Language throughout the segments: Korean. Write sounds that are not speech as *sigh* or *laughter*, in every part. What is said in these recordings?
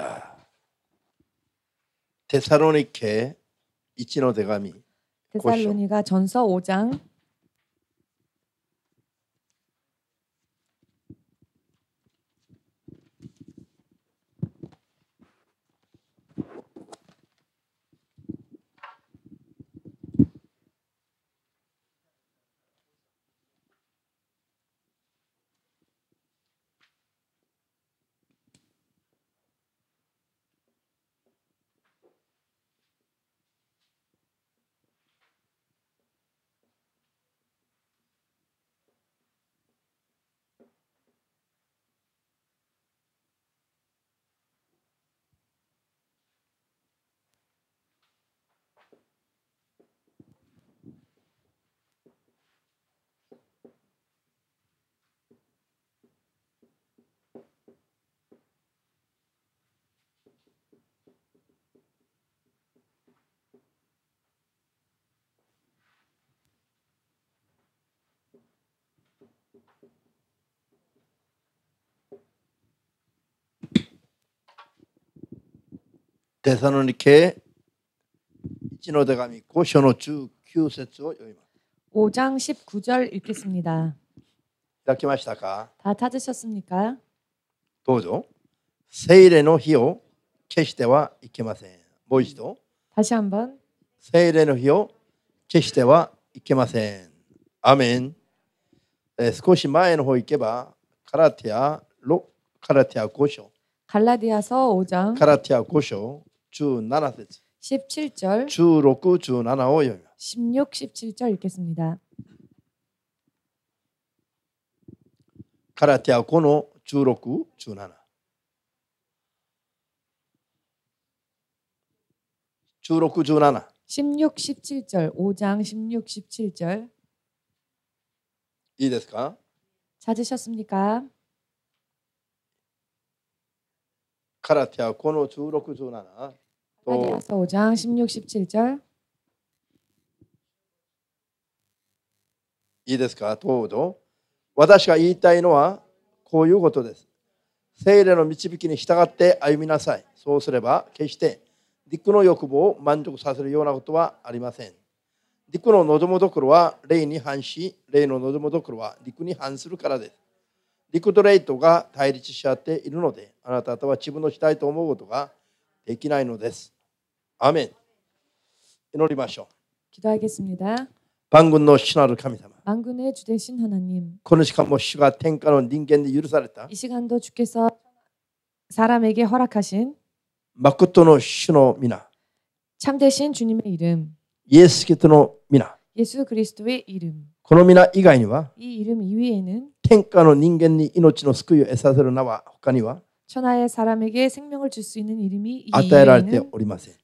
것이다. 데살로니케 이치노 대감이 데살로니가 전서 5장 대사로니케 신호대감 있고 쇼노주 큐세츠로 요이마. 5장 19절 읽겠습니다. 이렇게 마시다가 다 찾으셨습니까? 도저 세일의노 히오 캐시대와 이케마센. 모이시도 다시 한번 세일의노 히오 캐시대와 이케마센. 아멘. 少し前の方行けばカラティア6カラティア5章カラティア5장カラティア5章 주 나라 뜻. 17절. 주 6구 주 나라오 여. 16, 17절 읽겠습니다. 가라티아 고노 주 6구 주 나라. 주 6구 주 나라. 16, 17절. 5장 16, 17절. 이ですか? 찾으셨습니까? 가라티아권호주6주7또5장 16, 17절いいですかどうぞ私が言いたいのはこういうことです聖霊の導きに従って歩みなさいそうすれば決して陸の欲望を満足させるようなことはありません陸の望むどころは霊に反し霊の望むどころは陸に反するからですリクドレイトが対立し合っているので、あなたとは自分のしたいと思うことができないのです。アメン。祈りましょう。기도하겠습니 다。 万軍の主なる神様。万軍の主되신하나 님。 この時間も主が天下の人間で許された。이시간도주께서사람에게허락하신誠の主の皆。참되신주님의이름예수그리스도의이름この皆以外には、天下の人間に命の救いを得させる名は他には、 천하의 사람에게 생명을 줄 수 있는 이름이 이 이외에는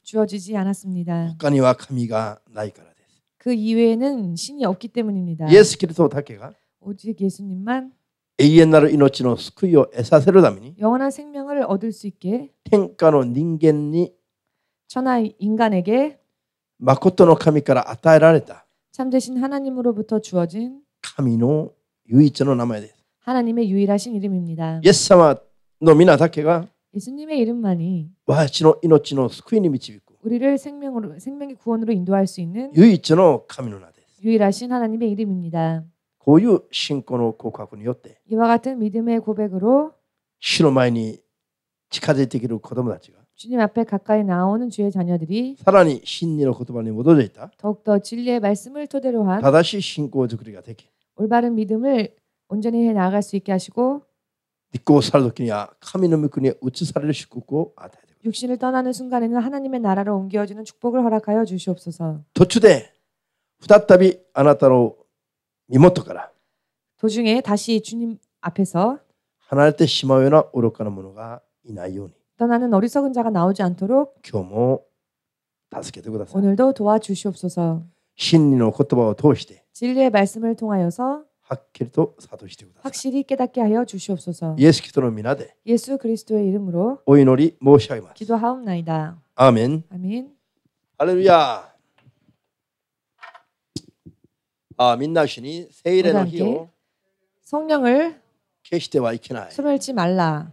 주어지지 않았습니다. 그 이외에는 신이 없기 때문입니다. 예수 그리스도 다케가 오직 예수님만 에이엔나로 이노치노 스쿠이오 에사세로다미니 영원한 생명을 얻을 수 있게 텐카노 인간니 천하 인간에게 마코토노 카미카라 아타에라레타 참되신 하나님으로부터 주어진 카미노 유이자로 남아야 돼. 하나님의 유일하신 이름입니다. 예사마 노미나 다케가 예수님의 이름만이 와 지노 이노치노 스쿠이니 미치비고 우리를 생명으로 생명의 구원으로 인도할 수 있는 유이자로 카미노나 데. 유일하신 하나님의 이름입니다. 고유 신권의 고백으로 이와 같은 믿음의 고백으로 신호마이니 카제티기를 거듭났죠. 주님 앞에 가까이 나오는 주의 자녀들이 사란히 신리로 고토발리 무너져 있다. 더욱더 진리의 말씀을 토대로 한 다다시 신고 저그리가 되게 올바른 믿음을 온전히 해 나아갈 수 있게 하시고 믿고 살도끼냐 카미노 미쿠니 우츠사를 식구고 아다. 육신을 떠나는 순간에는 하나님의 나라로 옮겨지는 축복을 허락하여 주시옵소서. 도추대 후다답이 아나타로 미모토가라. 도중에 다시 주님 앞에서 하나님께 심하여나 오락가는 문화가 이나이오니. 떠나는 어리석은 자가 나오지 않도록 今日も助けてください。 오늘도 도와주시옵소서. 真理の言葉を通して 진리의 말씀을 통하여서 はっきりと悟してください。 확실히 깨닫게 하여 주시옵소서. イエス・キリストの皆で 예수 그리스도의 이름으로 お祈り申し上げます。 기도하옵나이다. アーメン。 아멘. ハレルヤあみんな一緒に聖霊の日を 성령을 消してはいけない。 소멸지 말라.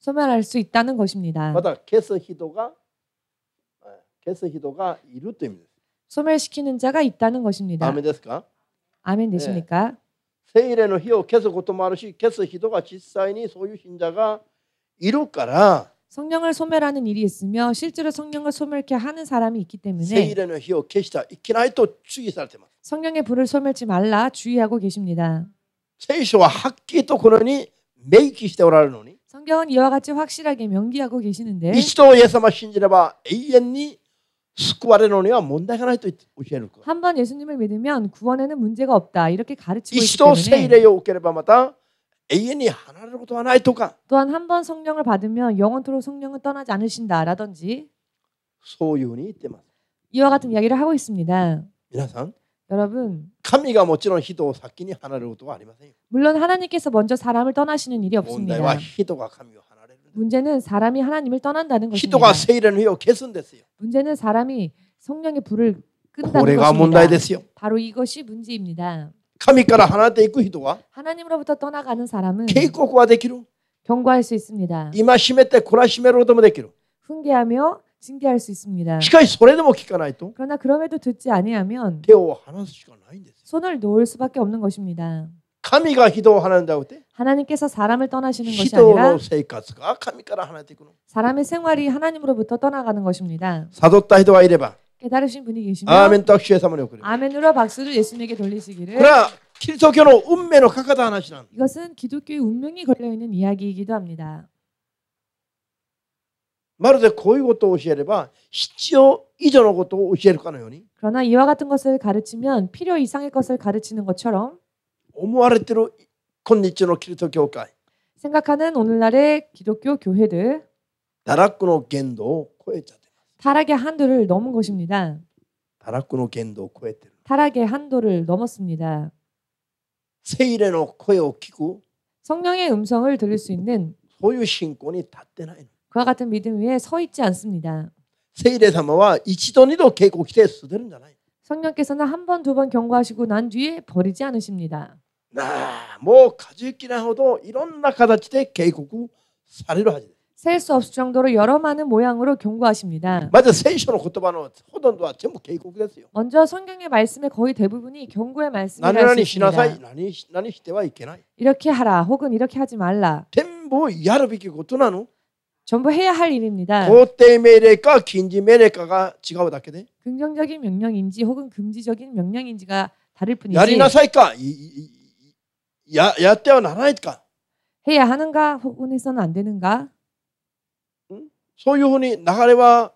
소멸할 수 있다는 것입니다. 네, 소멸시키는 자가 있다는 것입니다. 아멘 되십니까? 聖霊の火を消すこともあるし消す人が実際にそういう信者がいるから 네. 성령을 소멸하는 일이 있으며 실제로 성령을 소멸케 하는 사람이 있기 때문에 성령의 불을 소멸지 말라 주의하고 계십니다. 성경은 메이키시다고 하노니 성경은 이와 같이 확실하게 명기하고 계시는데 이스도 예수마 신지레바 에이엔니 스쿠아레노니와 뭔다가나 또 오시는 거. 한번 예수님을 믿으면 구원에는 문제가 없다. 이렇게 가르치고 있기 때문에 이스도 세일에 오게레바 마다 에이엔이 하나로부터 하나의 도가 또한 한 번 성령을 받으면 영원토록 성령은 떠나지 않으신다라든지 소윤이 있대만 이와 같은 이야기를 하고 있습니다. 여러분 여러분, 하나가멋찌로 뭐 희도 사끼니 하나로도 아니마세요. 물론 하나님께서 먼저 사람을 떠나시는 일이 없습니다. 나와 희도가 감요 하나를. 문제는 사람이 하나님을 떠난다는 것입니다. 희도가 세일은 회요 개선됐어요. 문제는 사람이 성령의 불을 끈다는 것입니다. 바로 이것이 문제입니다. 하나님께 하나 때 있고 희도가 하나님으로부터 떠나가는 사람은 개고고와 되기로 경고할 수 있습니다. 이마시메 때 고라시메로도 되기로 훈계하며 신기할 수 있습니다. 그러나 그럼에도 듣지 아니하면 손을 놓을 수밖에 없는 것입니다. 하나님께서 사람을 떠나시는 것이 아니라 사람의 생활이 하나님으로부터 떠나가는 것입니다. 悟った人はいれば、 깨달으신 분이 계시면 ンと主イエス様に送る。こ 아멘으로 박수를 예수님에게 돌리시기를 はキリスト教の運命のかかった話なの。 이것은 기독교의 운명이 걸려 있는 이야기이기도 합니다. まるでこういうことを教えれば必要以上のことを教えるかのように 그러나 이와 같은 것을 가르치면 필요 이상의 것을 가르치는 것처럼 思われてる今日のキリスト教会 생각하는 오늘날의 기독교 교회들 堕落の限度を超えちゃって 타락의 한도를 넘은 것입니다. 堕落の限度を超えてる 타락의 한도를 넘었습니다. 聖霊の声を聞く 성령의 음성을 들을 수 있는 そういう信仰に立ってないの 그와 같은 믿음 위에 서 있지 않습니다. 세일의 사마와 이치도니도 계곡에 쓰드는 잖아요. 성령께서는 한 번, 두 번 경고하시고 난 뒤에 버리지 않으십니다. 나 뭐 가지기나 하도 이런 나가다치대 계곡을 사리로 하지. 셀 수 없을 정도로 여러 많은 모양으로 경고하십니다. 맞아, 세이션 고토바는 호돈도 전부 계곡이었어요. 먼저 성경의 말씀의 거의 대부분이 경고의 말씀이라는 것입니다. 이렇게 하라, 혹은 이렇게 하지 말라. 전부 야르비기 고토나노. 전부 해야 할 일입니다. 고때메레까 그 긴지메레까가 지가와 닿게 돼. 긍정적인 명령인지 혹은 금지적인 명령인지가 다를 뿐이지. 야리나사이까 야 야떼어 나라니까. 해야 하는가 혹은 해서는 안 되는가. 소유혼이 나가래와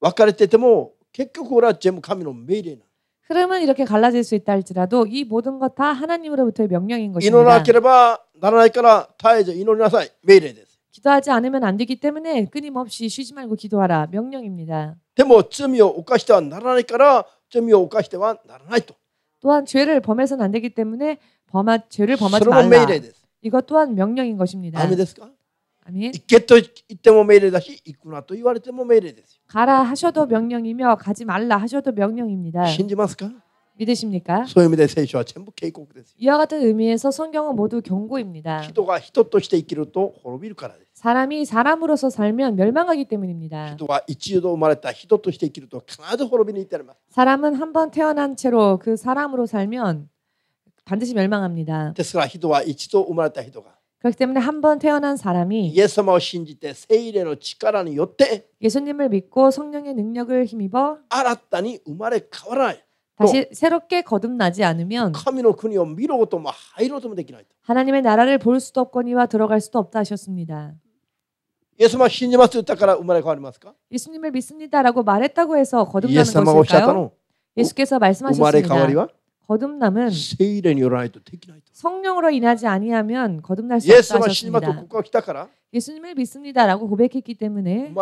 와카레테테모 결국 전부 하나님의 명령이나. 흐름은 이렇게 갈라질 수 있다 할지라도 이 모든 것 다 하나님으로부터의 명령인 것입니다. 이노나케레바 나라니까라 타이제 이노나사이 메이레데스. 기도하지 않으면 안 되기 때문에 끊임없이 쉬지 말고 기도하라 명령입니다. でも罪を犯してはならないから罪を犯してはならないと. 뭐 또한 죄를 범해서안 되기 때문에 범하, 죄를 범하지 말라. 이것 또한 명령인 것입니다. 아멘. 있겠다 이때모 메일이다시 있구나と 言われても 메일이です. 가라 하셔도 명령이며 가지 말라 하셔도 명령입니다. 신지ますか? 믿으십니까? 소유미대 세이와 전부 계곡 이와 같은 의미에서 성경은 모두 경고입니다. 기도가 人として生きると滅びるからです. 사람이 사람으로서 살면 멸망하기 때문입니다. 人は一度生まれた人として生きると必ず滅びに至り 사람은 한번 태어난 채로 그 사람으로 살면 반드시 멸망합니다. ですから人は一度生まれた 그렇기 때문에 한번 태어난 사람이 エス様を信じて聖霊の力によって 예수님을 믿고 성령의 능력을 힘입어 新たに生まれ変わらな 그 다시 새롭게 거듭나지 않으면 뭐 하나님의 나라를 볼 수도 없거니와 들어갈 수도 없다 하셨습니다. 예수만 신념하서 있다가 우마에 가리마스까? 예수님을 믿습니다라고 말했다고 해서 거듭나는 것일까요? 예수께서 어? 말씀하셨습니다. 거듭남은 성령으로 인하지 아니하면 거듭날 수 없다 셨습니다 예수님을 믿습니다라고 고백했기 때문에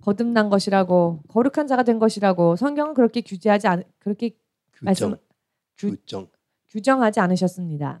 거듭난 것이라고 거룩한 자가 된 것이라고 성경은 그렇게 규제하지 않 그렇게 말씀 규정. 규정하지 않으셨습니다.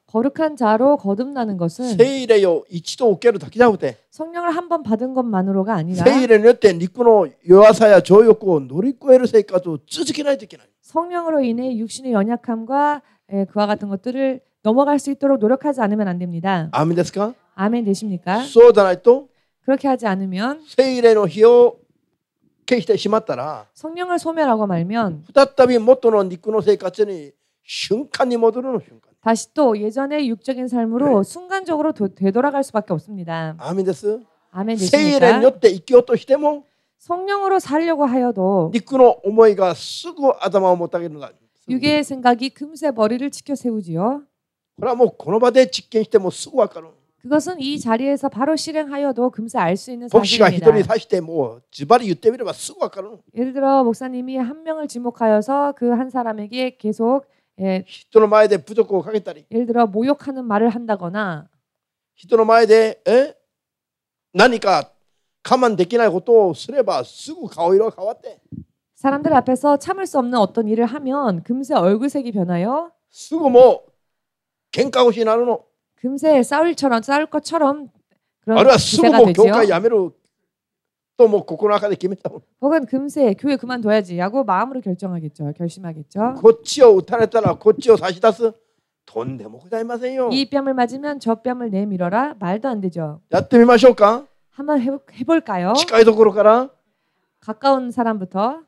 거룩한 자로 거듭나는 것은 세일에요. 이치도 오케로 다기자우대. 성령을 한번 받은 것만으로가 아니라 세일에는 때 니꾸노 요아사야 저였고 노리꾸에르 세까도 쯔지나야기나 성령으로 인해 육신의 연약함과 에, 예, 그와 같은 것들을 넘어갈 수 있도록 노력하지 않으면 안 됩니다. 아멘 됐을까? 아멘 되십니까? 소다나이또 그렇게 하지 않으면 세일에노 히요 캐시테 심았다라. 성령을 소멸하고 말면 후다답이 못도는 니꾸노 세까지니 순간이 못도는 순간. 다시 또 예전의 육적인 삶으로 네. 순간적으로 도, 되돌아갈 수밖에 없습니다. 아멘 됐어? 아멘 세일은 요때 있기요 또 시대모 성령으로 살려고 하여도 니꾸노 오모이가 쓰고 아담아 못하겠는가 유괴의 생각이 금세 머리를 치켜 세우지요. 그럼 뭐 고노바데 직행 시대 뭐 쓰고 할까로 그것은 이 자리에서 바로 실행하여도 금세 알 수 있는 사실입니다. 복시가 히돌이 사실 때뭐 지발이 유대비를 막 쓰고 할까로 예를 들어 목사님이 한 명을 지목하여서 그 한 사람에게 계속 예, 히토노 마에데 부족고 가겠다를 들어 모욕하는 말을 한다거나 나니까 가만 데끼 쓰레바 쓰고 가오이로 가왔대. 사람들 앞에서 참을 수 없는 어떤 일을 하면 금세 얼굴색이 변하여 쓰고 뭐 갱까고시 나누노 금세 싸울 처럼 싸울 것처럼 그런 기세가 뭐 되죠. 또뭐 국군 아까도 김했다고. 혹은 금세 교회 그만둬야지 하고 마음으로 결정하겠죠. 결심하겠죠. 고치요 우탄했잖아. 고치요 사시다스. 돈내먹 다니마세요. 이 뺨을 맞으면 저 뺨을 내밀어라. 말도 안 되죠. 야뜸이 마셔까 한번 해, 볼까요 치과에도 걸어가라. 가까운 사람부터.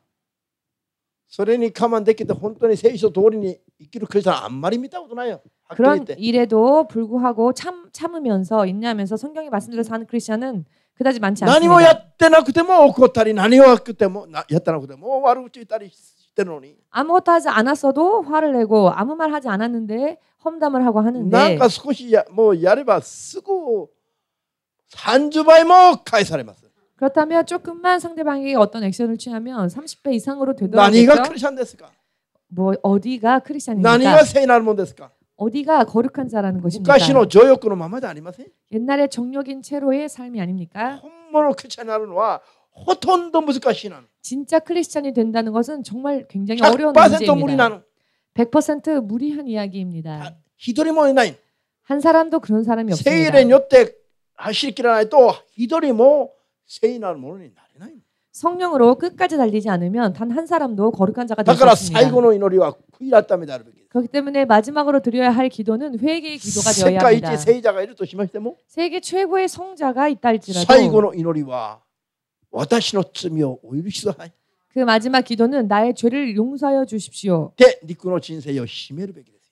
소련이 가만 됐기때 혼돈이 세이서 도리니 있기로 그 사람 안 말입니다. 오나요? 그런 일에도 불구하고 참 참으면서 인내하면서 성경이 말씀대로 사는 크리스천은 그다지 많지 않습니다. 何もやってなくても怒ったり何をやってもやってなくても悪口言ったりしてるのに 아무것도 하지 않았어도 화를 내고 아무 말 하지 않았는데 험담을 하고 하는데 なんか少しやもうやればすぐ30倍も返されます 뭐 그렇다면 조금만 상대방에 어떤 액션을 취하면 30배 이상으로 되돌아오겠죠. 뭐 어디가 크리스천입니까? 어디가 거룩한 자라는 것입니까? 옛날에 정력인 채로의 삶이 아닙니까? 진짜 크리스찬이 된다는 것은 정말 굉장히 어려운 문제입니다. 100% 무리한 이야기입니다. 아, 한 사람도 그런 사람이 없습니다. 세일은 요때 하실 기라나이 또 히더리 뭐 세이날 모르니 날이나이. 성령으로 끝까지 달리지 않으면 단 한 사람도 거룩한 자가 되지 않습니다. 그렇기 때문에 마지막으로 드려야 할 기도는 회개의 기도가 되어야 합니다. 세계 최고의 성자가 있다 할지라도 그 마지막 기도는 나의 죄를 용서하여 주십시오.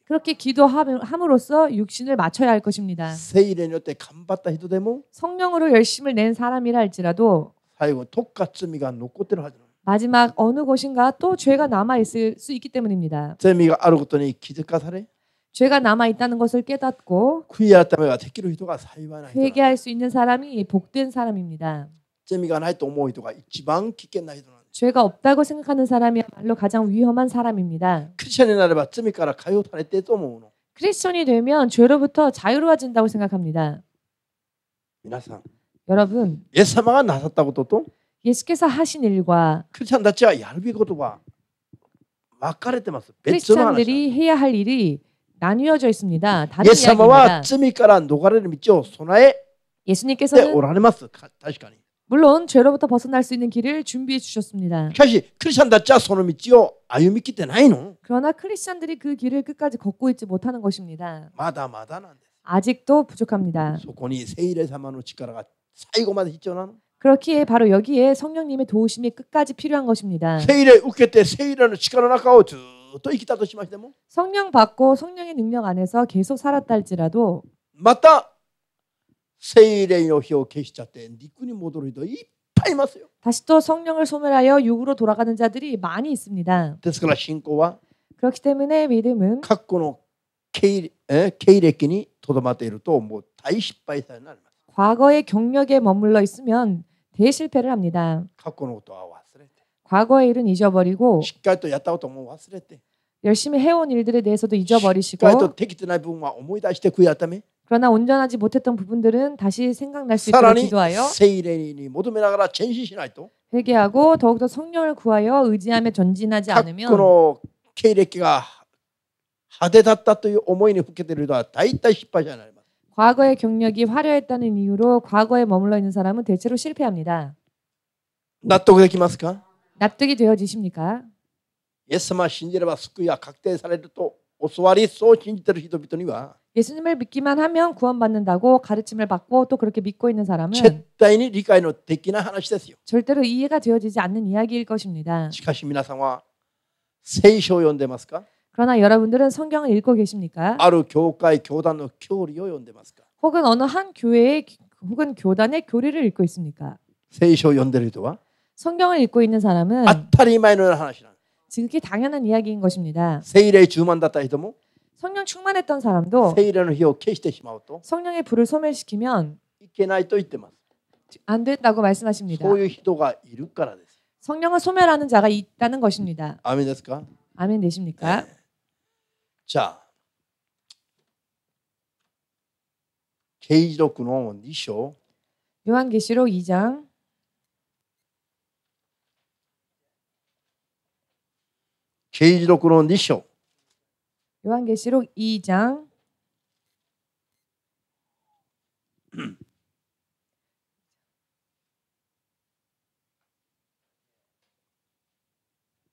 그렇게 기도함으로써 육신을 맞춰야 할 것입니다. 성령으로 열심을 낸 사람이라 할지라도 아이고 똑같음이가 놓고대로 하더 마지막 어느 곳인가 또 죄가 남아 있을 수 있기 때문입니다. 재미가 알고더니 기적과 사례. 죄가 남아 있다는 것을 깨닫고 회개할 수 있는 사람이 복된 사람입니다. 재미가 나이 또모이도가 뭐 지방 깊겠나 히도 죄가 없다고 생각하는 사람이야말로 가장 위험한 사람입니다. 크리스천이 나래봐 쯤이까라 가요탄에 때또 모으노. 크리스천이 되면 죄로부터 자유로워진다고 생각합니다. 미나상 여러분 예사마가 나섰다고 또 또? 예수께서 하신 일과 크리스천다치와 야르비고도와 막가레 때마스 크리스천들이 해야 할 일이 나뉘어져 있습니다. 다른 예사마와 쯔미까라 노가레를 믿죠. 소나에 예수님께서는 오라네마스 다시 가니. 물론 죄로부터 벗어날 수 있는 길을 준비해 주셨습니다. 사실 크리스천다짜 손을 믿지요 아유 믿기 때 나이노. 그러나 크리스천들이 그 길을 끝까지 걷고 있지 못하는 것입니다. 마다 마다는 아직도 부족합니다. 소콘이 세일의 사만으로 직가라가 사이고만 있잖아. 그렇기에 바로 여기에 성령님의 도우심이 끝까지 필요한 것입니다. 세일에 웃게 때 세일은 시간을 아까워 또 있기다 더 심하시다 뭐. 성령 받고 성령의 능력 안에서 계속 살았다 할지라도 맞다. 세일에 요시 계시자 때 니꾼이 못 오리도 이 파이마세요. 다시 또 성령을 소멸하여 육으로 돌아가는 자들이 많이 있습니다. 데스크라 신고와 그렇기 때문에 믿음은 각고노 케일 케일의 끼니 도도마테이로 또뭐 다이 失敗されな 과거의 경력에 머물러 있으면 대실패를 합니다. 아, 과거의 일은 잊어버리고 뭐 열심히 해온 일들에 대해서도 잊어버리시고 그러나 온전하지 못했던 부분들은 다시 생각날 수 있도록 기도하여 회개하고 더욱더 성령을 구하여 의지하며 전진하지 않으면経歴が派手だったという思いにふけてるのは大体 과거의 경력이 화려했다는 이유로 과거에 머물러 있는 사람은 대체로 실패합니다. 납득이 되십니까? 납득이 되어지십니까? 예수만 신지레바 스쿠야 각대 사례도 오스와리 소 신지대로 히도비더니와 예수님을 믿기만 하면 구원받는다고 가르침을 받고 또 그렇게 믿고 있는 사람은 절대니 리카이노 데키나 하나시데요 절대로 이해가 되어지지 않는 이야기일 것입니다. 시카시 미나상와 세이쇼 연데마스까? 그러나 여러분들은 성경을 읽고 계십니까? ある教会教団の教理を読んますか 혹은 어느 한 교회의 혹은 교단의 교리를 읽고 있습니까? 聖書を読んでる人 성경을 읽고 있는 사람은 当たり前のような話な 지극히 당연한 이야기인 것입니다. 聖霊充満だった人も 성령 충만했던 사람도 聖霊の火を消してしまうと 성령의 불을 소멸시키면 いけないと言ってま안 된다고 말씀하십니다. そういう人がいるからで 성령을 소멸하는 자가 있다는 것입니다. アーメンで 아멘 되십니까? 네. 자, 계시록 9는 2쇼 요한계시록 2장 계시록 9는 2쇼 요한계시록 2장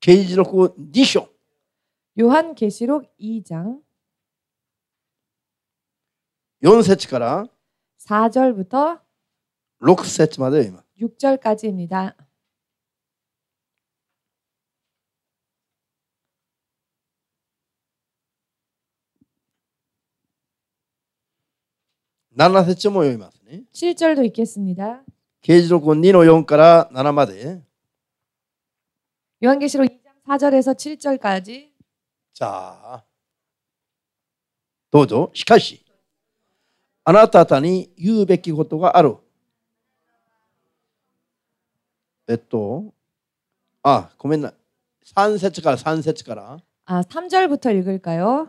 刑事録2章 *clears throat* 요한계시록 2장 4節から 4절부터 6절까지입니다 7절도 읽겠습니다. 요한계시록 2장 4절에서 7절까지 さあ、どうぞ。しかし、あなた方に言うべきことがある。えっと、あ、ごめんな。3節から3節から。あ、3절부터읽을까요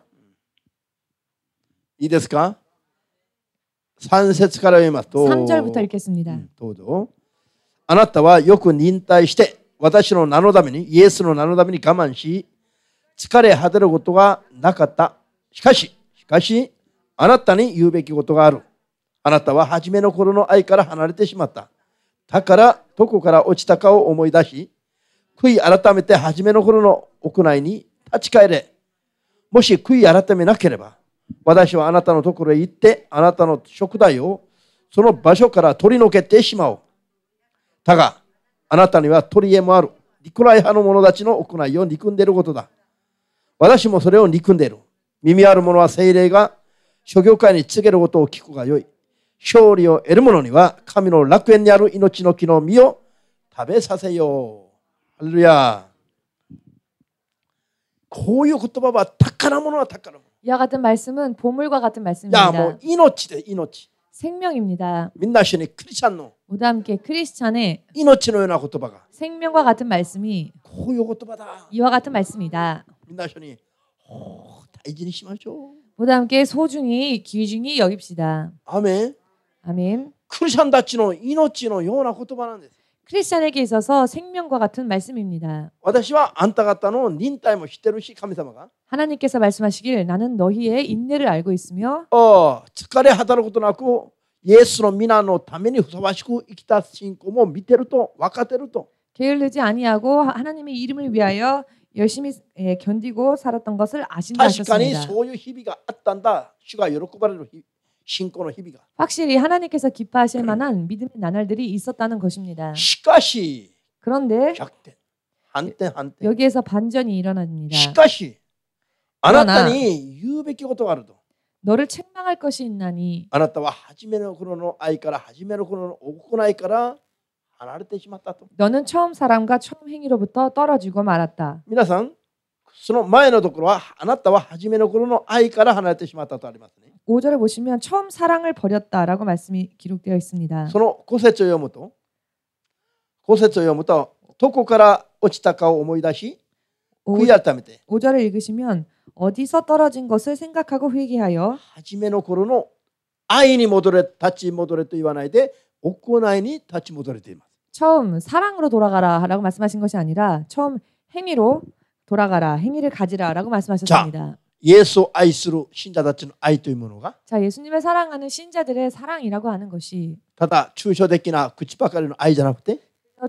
いいですか ?3 節から読みますと。3절부터읽겠습니 다、 うん、どうぞ。あなたはよく忍耐して、私の名のために、イエスの名のために我慢し、疲れ果てることがなかった。しかし、しかし、あなたに言うべきことがある。あなたは初めの頃の愛から離れてしまった。だから、どこから落ちたかを思い出し、悔い改めて初めの頃の屋内に立ち返れ。もし悔い改めなければ、私はあなたのところへ行って、あなたの食材をその場所から取り除けてしまおう。だが、あなたには取り柄もある。リコライ派の者たちの行いを憎んでいることだ。私もそれを憎んでいる。耳ある者は精霊が諸教会に告げることを聞くがよい。勝利を得る者には神の楽園にある命の木の実を食べさせよう。ハレルヤ。こういう言葉は宝物は宝物。이와같은말씀은보물과같은말씀입니다야뭐이노치대이노치생명입니다민나시니크리스찬노모두함께크리스찬의이노치노요나고토바가생명과같은말씀이고요고토바다이와같은말씀이다 빛나시니 어, 다이진이 심하죠. 보다 함께 소중히 귀중히 여깁시다. 아멘. 아멘. 크리스천 다치노 이노치노 영원한 고토바는 크리스천에게 있어서 생명과 같은 말씀입니다. 뭐 하나님께서 말씀하시길 나는 너희의 인내를 알고 있으며 어,疲れ 하다는 것도 났고 예수의 미나노 다메니 후사바시고 이키다 신고모 미테르토 와카테르토 게을르지 아니하고 하나님의 이름을 위하여 열심히 예, 견디고 살았던 것을 아신다 하셨습니다. 소유 희비가 앗단다. 슈가 요로쿠바르로 신권의 희비가. 확실히 하나님께서 기뻐하실 만한 믿음의 나날들이 있었다는 것입니다. 시카시. 그런데 작대. 한때 한때. 여기에서 반전이 일어납니다. 시카시. 아나타니 유베키고도 가르도. 너를 책망할 것이 있나니. 아나타와 하지메노 그로노 아이카라 하지메노 그로노 오고나이카라 너는 처음 사람과 처음 행위로부터 떨어지고 말았다. 皆さんその前のところはあなたは初めの頃の愛から離れてしまったとありますね。 5절에 보시면 처음 사랑을 버렸다라고 말씀이 기록되어 있습니다. その古説を読むと古説を読むとどこから落ちたかを思い出し悔い改めて 5절을 읽으시면 어디서 떨어진 것을 생각하고 회개하여 初めの頃の愛に戻れ立ち戻れと言わないで行いに立ち戻れています。 처음 사랑으로 돌아가라라고 말씀하신 것이 아니라 처음 행위로 돌아가라 행위를 가지라라고 말씀하셨습니다. 자, 예수 아이스로 신자다친 아이というもの 자, 예수님을 사랑하는 신자들의 사랑이라고 하는 것이 다다 추셔데끼나 구치바까리는 그 아이じゃなく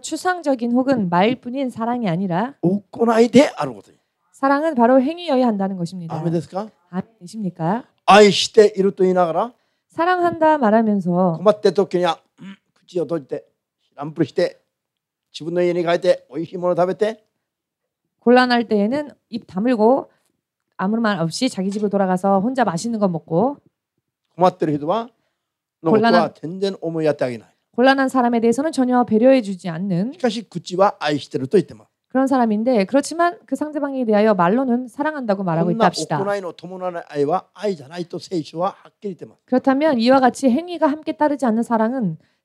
추상적인 혹은 말뿐인 사랑이 아니라 오코나이데 아르거든. 사랑은 바로 행위여야 한다는 것입니다. 아멘데스까? 아멘이십니까? 아이시테 이루토이나가라 사랑한다 말하면서 고맙대 도끼냐 구치어 도지대 乱부 시대 지분의 연이 갈때 오이시모노 뭐 다베 때 곤란할 때에는 입 다물고 아무 말 없이 자기 집으로 돌아가서 혼자 맛있는 거 먹고 고맙더라도와 곤란한 텐덴 오모야타기나 곤란한 사람에 대해서는 전혀 배려해 주지 않는 시카시 구찌와 아이시테를 또 있대마 그런 사람인데 그렇지만 그 상대방에 대하여 말로는 사랑한다고 말하고 있답시다. 그렇다면 이와 같이 행위가 함께 따르지 않는 사랑은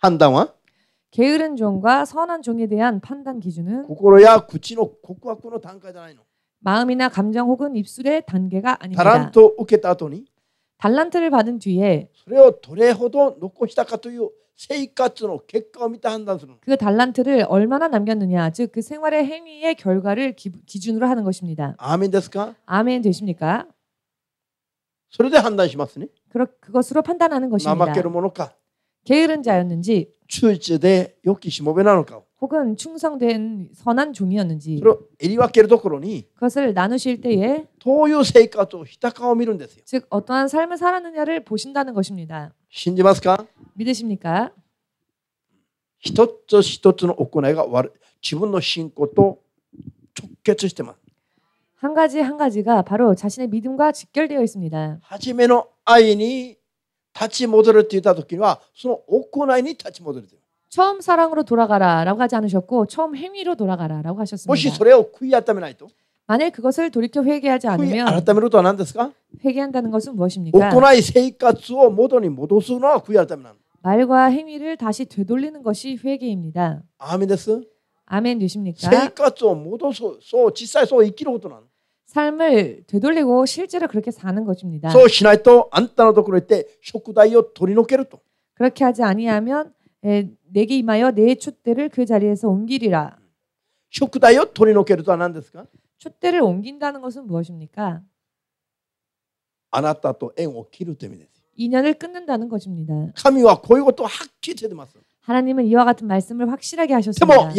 한당화 게으른 종과 선한 종에 대한 판단 기준은 고코로야 구치노 고쿠와쿠노 단가잖아요. 마음이나 감정 혹은 입술의 단계가 아닙니다. 달란토 우케타토니 달란트를 받은 뒤에 그래요 도래호도 놓고 시작하토요 세이카츠노 객가미다 한단스는 그 달란트를 얼마나 남겼느냐 즉 그 생활의 행위의 결과를 기, 준으로 하는 것입니다. 아멘 됐을까? 아멘 되십니까? 소리대 한단시마스니 그 그것으로 판단하는 것입니다. 나마께로 모노까 뭐 게으른 자였는지 출제대욕기심오베 나눌까 혹은 충성된 선한 종이었는지 그것을 나누실 때에 히타카오 미룬데스요. 즉 어떠한 삶을 살았느냐를 보신다는 것입니다. 신지마스카? 믿으십니까? 한 가지 한 가지가 바로 자신의 믿음과 직결되어 있습니다. 하지메노 아이니 立ち戻るって言った時にはその行いに立ち戻ると。 처음 사랑으로 돌아가라라고 하지 않으셨고 처음 행위로 돌아가라라고 하셨습니다. 혹시 그래요? 구이했다면 또 만일 그것을 돌이켜 회개하지 않으면 알았다면도 안 한다스까? 회개한다는 것은 무엇입니까? 오코나이 세이카츠오 모도니 모도스나 구이했다면 말과 행위를 다시 되돌리는 것이 회개입니다. 아멘 됐어? 아멘 되십니까? 세이카츠오 모도소 소 지사소 이끼로도 난 삶을 되돌리고 실제로 그렇게 사는 것입니다. So 시이토 안타나도 그럴 때 쇼쿠다이오 도리노케르토. 그렇게 하지 아니하면 에, 내게 임하여 내 촛대를 그 자리에서 옮기리라. 쇼쿠다이오 도리노케르토 안한데스까? 촛대를 옮긴다는 것은 무엇입니까? 아나타토 엔오 키루 때문에. 인연을 끊는다는 것입니다. 하나님은 이와 같은 말씀을 확실하게 하셨습니다.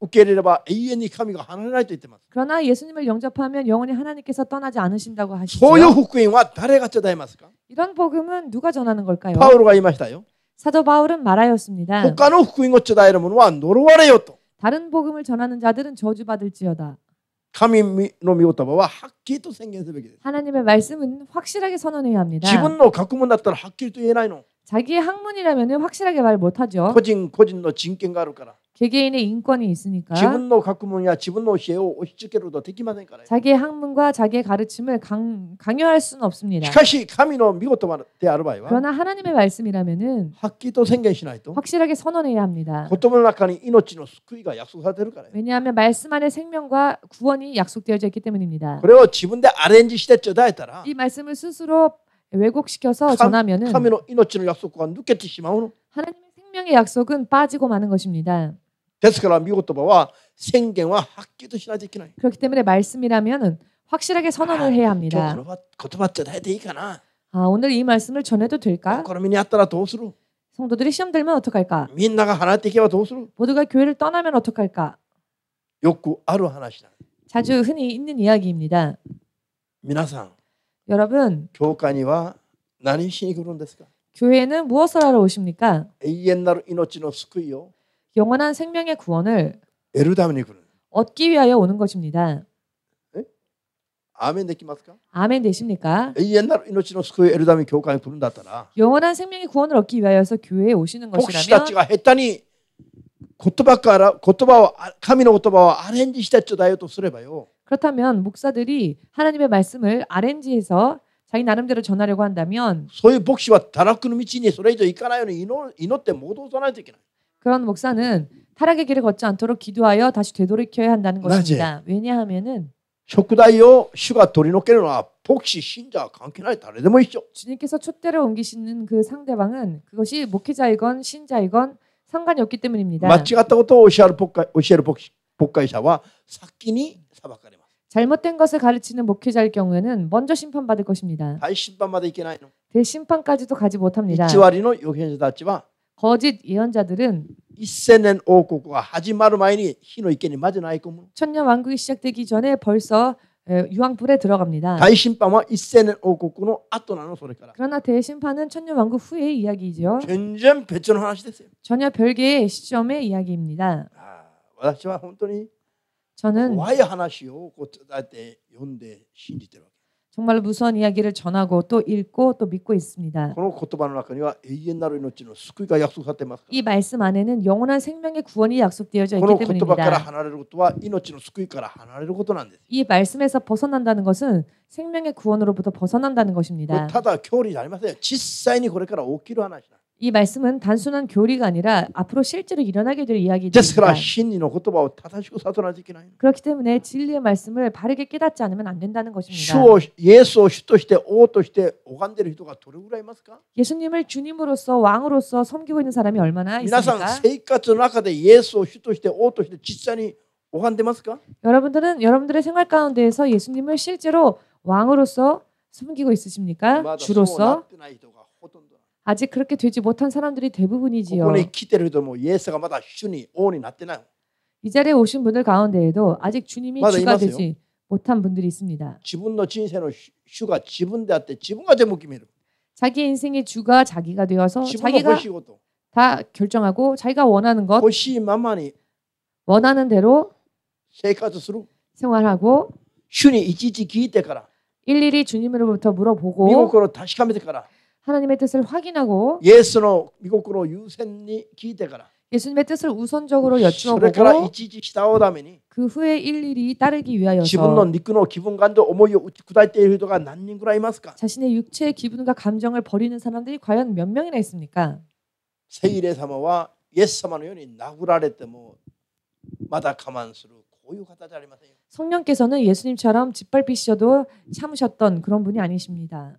受け入れれば永遠に 神가 하나님이 되때만. 그러나 예수님을 영접하면 영원히 하나님께서 떠나지 않으신다고 하시죠. 소유 복음과 다레가 전하입니까? 이런 복음은 누가 전하는 걸까요? 바울가 이마시다요. 사도 바울은 말하였습니다. 국가의 복음을 전하려면 와 노로와래요 또. 다른 복음을 전하는 자들은 저주받을지어다. 하나님의 말씀은 확실하게 선언해야 합니다. 지분노 가끔은 났다 확기도 해나이노. 자기의 학문이라면 확실하게 말 못하죠. 거진 거진노 진견가를 까라. 개개인의 인권이 있으니까 지분노 가꾸문이 지분노 시에요 오시츠케로도 듣기만 하니까요. 자기의 학문과 자기의 가르침을 강, 강요할 수는 없습니다. 시카시 카미노 미고토 대아르바이와 그러나 하나님의 말씀이라면은 학기도 생겨시나이도 확실하게 선언해야 합니다. 고토물 낙하니 이노치노 스쿠이가 약속되니까요. 왜냐하면 말씀 안에 생명과 구원이 약속되어져 있기 때문입니다. 그리고 지분대 아렌지 시대 쩌다 했라이 말씀을 스스로 왜곡시켜서 전하면은 카미노 이노치노 약속과 늦겠지 시마오노 하나님의 생명의 약속은 빠지고 마는 것입니다. 데스카라 미고토바와 생계와 학기도 신화되기나. 그렇기 때문에 말씀이라면은 확실하게 선언을 아, 해야 합니다. 거토바쩌 해야 되니까나. 아 오늘 이 말씀을 전해도 될까? 그러면 야따라 도수로. 성도들이 시험 들면 어떡할까? 민나가 하나 떼기와 도수로. 모두가 교회를 떠나면 어떡할까? 욕구 아루 하나시나. 자주 흔히 있는 이야기입니다. 미나상. 여러분. 교관이와 나는 신이 그런 데스가. 교회는 무엇을 하러 오십니까? 옛날 이노치노 스쿠요. 영원한 생명의 구원을 에루다니구는 얻기 위하여 오는 것입니다. 아멘 되십니까? 아멘 되십니까? 옛날 이노치노스 그 에르다미 교회에 부른다더라. 영원한 생명의 구원을 얻기 위하여서 교회에 오시는 것이라면 혹시다가 했다니 고토바카라 고토바와 아, 카미노 고토바와 RNG 시대쩌다요 또 쓰레봐요. 그렇다면 목사들이 하나님의 말씀을 RNG에서 자기 나름대로 전하려고 한다면 소위 복시와 다락그놈이 지니 소레이 이까나요는 이노 이노 때못 오잖아요, 되기는. 그런 목사는 타락의 길을 걷지 않도록 기도하여 다시 되돌이켜야 한다는 것입니다. 왜냐하면은 食材を主が取り除けるのは복시信者関係ない誰でも一緒. 뭐 주님께서 촛대를 옮기시는 그 상대방은 그것이 목회자이건 신자이건 상관이 없기 때문입니다. 間違ったことを教える복会者は先に裁かれます. 잘못된 것을 가르치는 목회자일 경우에는 먼저 심판받을 것입니다. 대심판까지도 가지 못합니다. 1割の預言者たちは 거짓 예언자들은 이세넨 오국과 하지마르마이니 히노 이케니 마즈나이꿈 천년 왕국이 시작되기 전에 벌써 유황불에 들어갑니다. 대심판은 이세넨 오국군의 아토나는 소리가라. 그러나 대심판은 천년 왕국 후의 이야기이지 전전 배전화 시대세요. 전혀 별개의 시점의 이야기입니다. 아, 와다시와 혼돈이 저는 와이 하나시요 고때 연대 신지대로. 정말 무서운 이야기를 전하고 또 읽고 또 믿고 있습니다. 이 말씀 안에는 영원한 생명의 구원이 약속되어져 있기 때문입니다. 이 말씀에서 벗어난다는 것은 생명의 구원으로부터 벗어난다는 것입니다. 이 말씀은 단순한 교리가 아니라 앞으로 실제로 일어나게 될 이야기입니다. 그렇기 때문에 진리의 말씀을 바르게 깨닫지 않으면 안 된다는 것입니다. 예수님을 주님으로서 왕으로서 섬기고 있는 사람이 얼마나 있습니까? 여러분들은 여러분들의 생활 가운데에서 예수님을 실제로 왕으로서 섬기고 있으십니까? 주로서 아직 그렇게 되지 못한 사람들이 대부분이지요. 기대도뭐 예수가 마다 주이 자리에 오신 분들 가운데에도 아직 주님이 주가 되지 못한 분들이 있습니다. 자신의 인생의 주가 자신한테 자신가 제목이미 자기 인생의 주가 자기가 되어서 자기가 다 결정하고 자기가 원하는 것 원하는 대로 생활하고 주님 이지지 기이 때까라 일일이 주님으로부터 물어보고 미국으로 다시 가면 때까라 하나님의 뜻을 확인하고 예수로 미국으로 유생리 기대가라. 예수님의 뜻을 우선적으로 여쭈어보고 그 후에 일일이 따르기 위하여서 자신의 육체의 기분과 감정을 버리는 사람들이 과연 몇 명이나 있습니까? 세일의 사마와 옛사마노연이 나구라레때모 마다 가만스루 고유하다자리마세요. 성령께서는 예수님처럼 짓밟히셔도 참으셨던 그런 분이 아니십니다.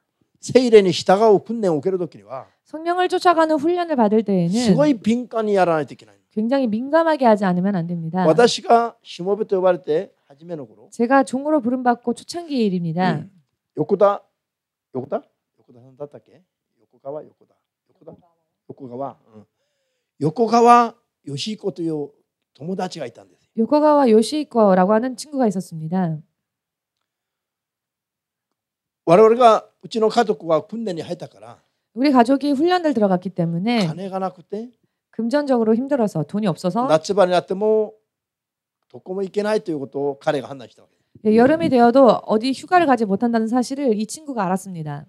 세일에는 시다가오 군내오 괴르도끼니와 성령을 쫓아가는 훈련을 받을 때에는 굉장히 민감하게 하지 않으면 안 됩니다. 제가 종으로 부름받고 초창기 일입니다. 음. 요코다 요코다 요코다 산다타케 요코가와 요코다 요코다 요코가와 어. 요코가와 요시코という友達がいたんで 요코가와 요시코라고 하는 친구가 있었습니다. 我々がうちの家族は訓練に入ったか 그러니까 우리 가족이 훈련을 들어갔기 때문에 金がなくて 금전적으로 힘들어서 돈이 없어서 夏場になってもどこも行けないということを彼が判断 뭐 예, 여름이 되어도 어디 휴가를 가지 못한다는 사실을 이 친구가 알았습니다.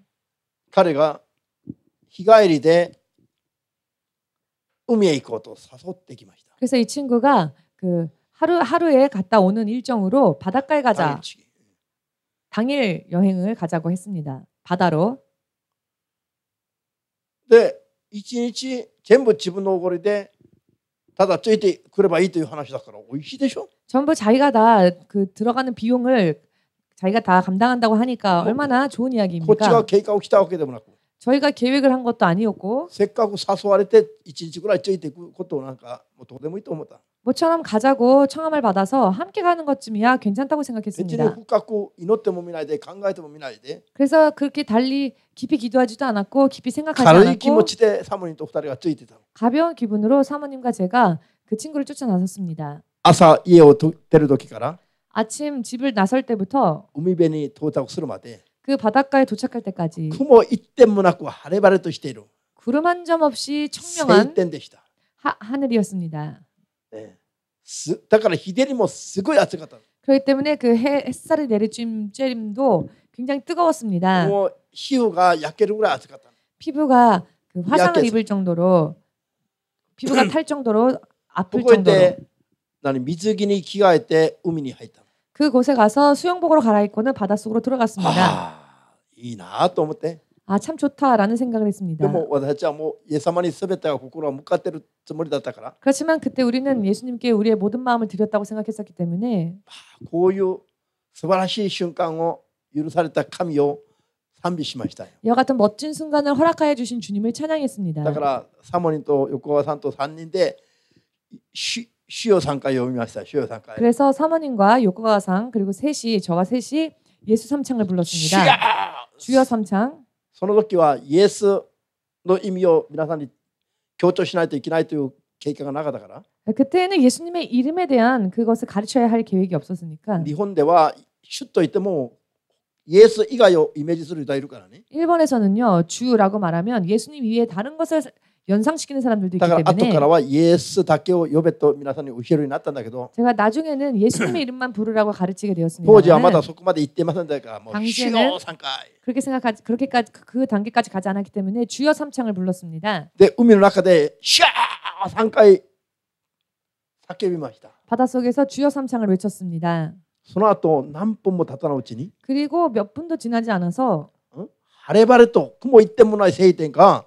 彼が日帰りで海へ行こうと誘ってきました。 그래서 이 친구가 그 하루 하루에 갔다 오는 일정으로 바닷가에 가자 愛知へ 당일 여행을 가자고 했습니다. 바다로. 네, 1日 전부 自分のおごり 다다 쯔이때 그래봐 이때 하나시다から 오이시でし 전부 자기가 다 그 들어가는 비용을 자기가 다 감당한다고 하니까 뭐, 얼마나 좋은 이야기입니까? 저희가 계획을 한 것도 아니었고. せっかく誘われて1日ぐらいついていくことなんかもうどうで 모처럼 가자고 청함을 받아서 함께 가는 것쯤이야 괜찮다고 생각했습니다. 갖고 이노때 몸이나이데 강가에도 몸이나이데. 그래서 그렇게 달리 깊이 기도하지도 않았고 깊이 생각하지 않았고. 기모치대 사모님 또다리가 쯔이다. 가벼운 기분으로 사모님과 제가 그 친구를 쫓아 나섰습니다. 아사 이에오 데르도키가라. 아침 집을 나설 때부터. 우미베니 도착스르마데. 그 바닷가에 도착할 때까지. 쿠모 이때 문학과 하레바레 도시대로. 구름 한 점 없이 청명한 하늘이었습니다. だから日照りもす 예. 그러니까 뭐 그렇기 때문에 그 해, 햇살이 내리쬐림도 굉장히 뜨거웠습니다. 피부가 약해르고 아스갔다. 피부가 그 화상을 약해서. 입을 정도로 피부가 음. 탈 정도로 아플 정도로. 나는 미즈기니 기가할 때 우민이 하였다. 그곳에 가서 수영복으로 갈아입고는 바닷속으로 들어갔습니다. 아, 이나 또 못해. 아참 좋다라는 생각을 했습니다. 뭐, 뭐, 그렇지만 그때 우리는 예수님께 우리의 모든 마음을 드렸다고 생각했었기 때문에 아, 이와 같은 멋진 순간을 허락하여 주신 주님을 찬양했습니다. 그러니까 사모님 또 요코와 산또 산인데 시요상가 요미마시다. 시요상가. 그래서 사모님과 요코가상 그리고 셋이 저가 셋이 예수 삼창을 불렀습니다. 주여 삼창. その時はイエスの意味を皆さんに強調しないといけないという経験がなかったから。그때는예수님의이름에대한그것을가르쳐야할계획이없었으니까日本では主と言っても예수以外をイメージする人がいるからね。일본에서는요주라고말하면예수님이외에다른것을 연상시키는 사람들도 있기 때문에 예수 다케오 요베토 미나산이 우시로 났단다けど 제가 나중에는 예수님의 이름만 부르라고 가르치게 되었습니다. 보지아마다 속마다 이때만한데가 뭐당시에 그렇게 생각하지 그렇게까지 그, 그 단계까지 가지 않았기 때문에 주여 삼창을 불렀습니다. 네, 우미노 나카데 샤 삼카이 사케비마시다. 바닷속에서 주여 삼창을 외쳤습니다. 소나토 남분모 다다나오치니 그리고 몇 분도 지나지 않아서 어? 하레바레토 그뭐 이때 문에 세이 때니까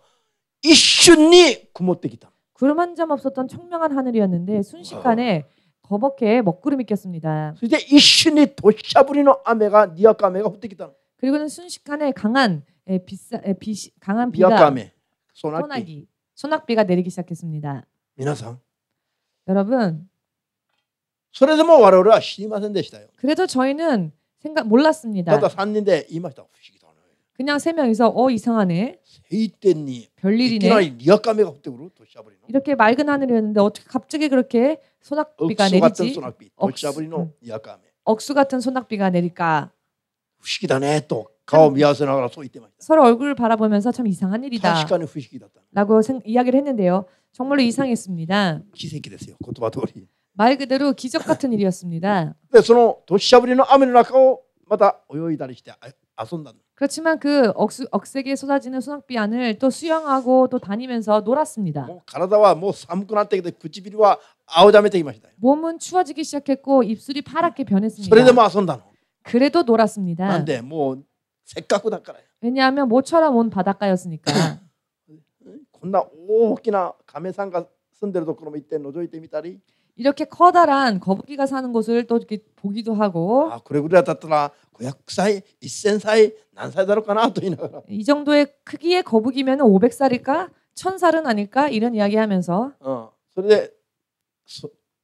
一瞬に 구멍뜨기다. 구름 한 점 없었던 청명한 하늘이었는데 순식간에 거멓게 먹구름이 꼈습니다. 이제 이신이 도샤부리노 아메가 니아카메가 흩뜨기다. 그리고는 순식간에 강한 에, 비싸 에, 비 강한 비가 니아카메 소나기 소낙비가 내리기 시작했습니다. 미나상 여러분. 그래도 뭐 와로라 시마센데시다요. 그래도 저희는 생각 몰랐습니다. 나도 산인데 이마다 후시기다. 그냥 세 명이서 어 이상하네. 이때니 별일이네. 니아까메가 그때로 도시아버리노. 이렇게 맑은 하늘이었는데 어떻게 갑자기 그렇게 소낙비가 내리지? 억수 같은 소낙비. 도시아버리노 음. 니아까메. 억수 같은 소낙비가 내릴까? 후식이다네 또. 가오 미아스나가소 이때만. 서로 얼굴을 바라보면서 참 이상한 일이다. 시간에 후식이다. 라고 생, 이야기를 했는데요. 정말로 음. 이상했습니다. 기생기 됐어요. 고토바 도리. 말 그대로 기적 같은 일이었습니다. 근데 도시아버리는 아멘을 낳고 마다 오요이다리 시대 아손단. 그렇지만 그 억수, 억세게 쏟아지는 소낙비안을 또 수영하고 또 다니면서 놀았습니다. 가라다와 뭐사무한테 구찌비리와 아오자메테 이마시다. 몸은 추워지기 시작했고 입술이 파랗게 변했습니다. 그래도 마 그래도 놀았습니다. 안돼 뭐 색갖고 닦아라. 왜냐하면 모처럼 온 바닷가였으니까. 겁나 오기나 감해상가 쓴데로도 그럼 이때 노조이 때미다리. 이렇게 커다란 거북이가 사는 곳을 또 이렇게 보기도 하고 아, 그래 그래 닿더라. 고약사이 이센사이 난사이다로까나 또 이나가라. 이 정도의 크기의 거북이면 500살일까? 1000살은 아닐까? 이런 이야기하면서 어. 그런데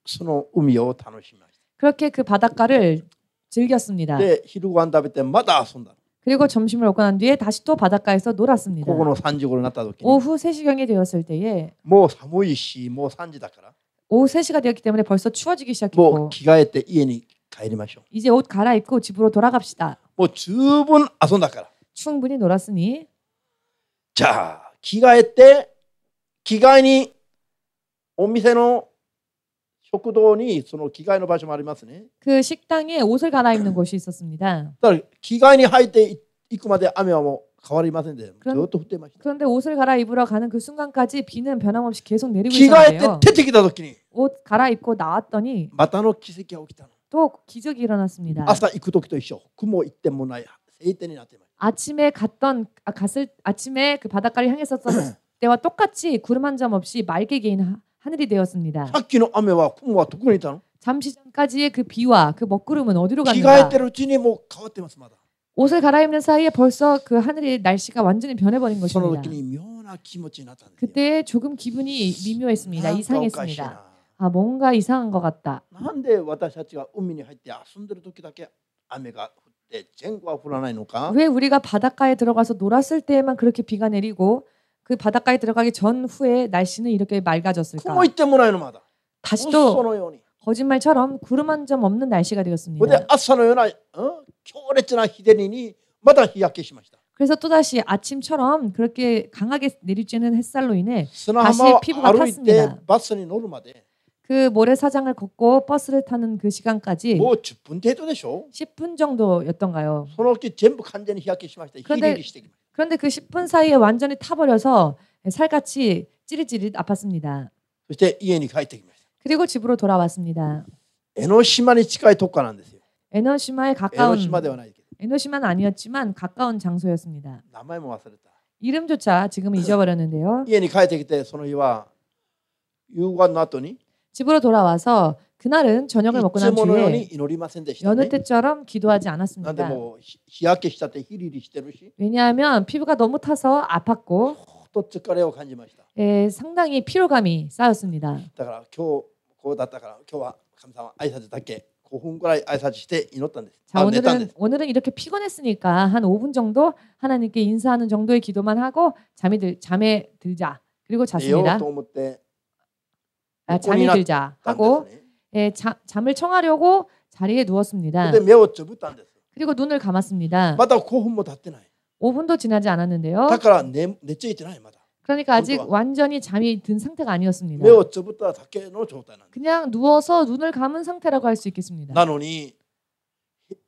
스노 우미요 다노시마. 그렇게 그 바닷가를 즐겼습니다. 근데 히루고 한다비 때마다 손다. 그리고 점심을 먹고 난 뒤에 다시 또 바닷가에서 놀았습니다. 고고노 산지고를 났다 오후 3시경이 되었을 때에 뭐 사무이시 뭐 산지다카라. 오후 3시가 되었기 때문에 벌써 추워지기 시작했고 뭐 기가했대 이엔이 가이리마쇼. 이제 옷 갈아입고 집으로 돌아갑시다. 뭐 주분 아손다까라. 충분히 놀았으니 자 기가했대 기가니 오미세노 쇼쿠도니 소노 기가이노 바쇼 말이마스네. 그 식당에 옷을 갈아입는 *clears throat* 곳이 있었습니다. 기가니 하이때 입고 마대 아메와 뭐 가와리마센데 그런데 옷을 갈아입으러 가는 그 순간까지 비는 변함없이 계속 내리고 있었는요옷 갈아입고 나왔더니 또 기적이 일어났습니다. 아침에 갔던 아, 갔을 아침에 그 바닷가를 향했었던 음. 때와 똑같이 구름 한 점 없이 맑게 개인 하, 늘이 되었습니다. 잠시 전까지의 그 비와 그 먹구름은 어디로 갔는가? 기가 때로 지니 뭐 가와 때마다. 옷을 갈아입는 사이에 벌써 그 하늘이 날씨가 완전히 변해버린 것입니다. 그때 조금 기분이 미묘했습니다. 아, 이상했습니다. 그러니까 아 뭔가 이상한 것 같다. 왜 우리가 바닷가에 들어가서 놀았을 때에만 그렇게 비가 내리고 그 바닷가에 들어가기 전 후에 날씨는 이렇게 맑아졌을까? 다시 또 거짓말처럼 구름 한 점 없는 날씨가 되었습니다. 근데 아사노요나 어? 겨울에나 히데니니 마다 히야케시마시다. 그래서 또다시 아침처럼 그렇게 강하게 내리쬐는 햇살로 인해 다시 피부가 탔습니다. 그 모래사장을 걷고 버스를 타는 그 시간까지 뭐 10분 대도 되죠. 10분 정도였던가요. 손없기 전부 간전히 희약해시마시다. 그런데 그런데 그 10분 사이에 완전히 타버려서 살같이 찌릿찌릿 아팠습니다. 그때 이엔이 가이텍입 그리고 집으로 돌아왔습니다. 에노시마에 가까이 독가난데요. 에노시마에 가까운 에노시마는 아니었지만 가까운 장소였습니다. 이름조차 지금 잊어버렸는데요. *laughs* 집으로 돌아와서 그날은 저녁을 먹고 난 후에 여느 때처럼 기도하지 않았습니다. 뭐 왜냐하면 피부가 너무 타서 아팠고 예, 상당히 피로감이 쌓였습니다. 그러니까 こうだったから今日は神様挨拶だけ 5분 ぐらい挨拶して祈ったんです. 오늘은 오늘은 이렇게 피곤했으니까 한 5분 정도 하나님께 인사하는 정도의 기도만 하고 잠이 들 잠에 들자. 그리고 잤습니다. 아, 잠이 들자 하고 네. 예, 자, 잠을 청하려고 자리에 누웠습니다. 그리고 눈을 감았습니다. 5분도 지나지 않았는데요. 그러니까 아직 그러니까. 완전히 잠이 든 상태가 아니었습니다. 매우 저부터 닫게 놓았다는. 그냥 누워서 눈을 감은 상태라고 할 수 있겠습니다. 나노니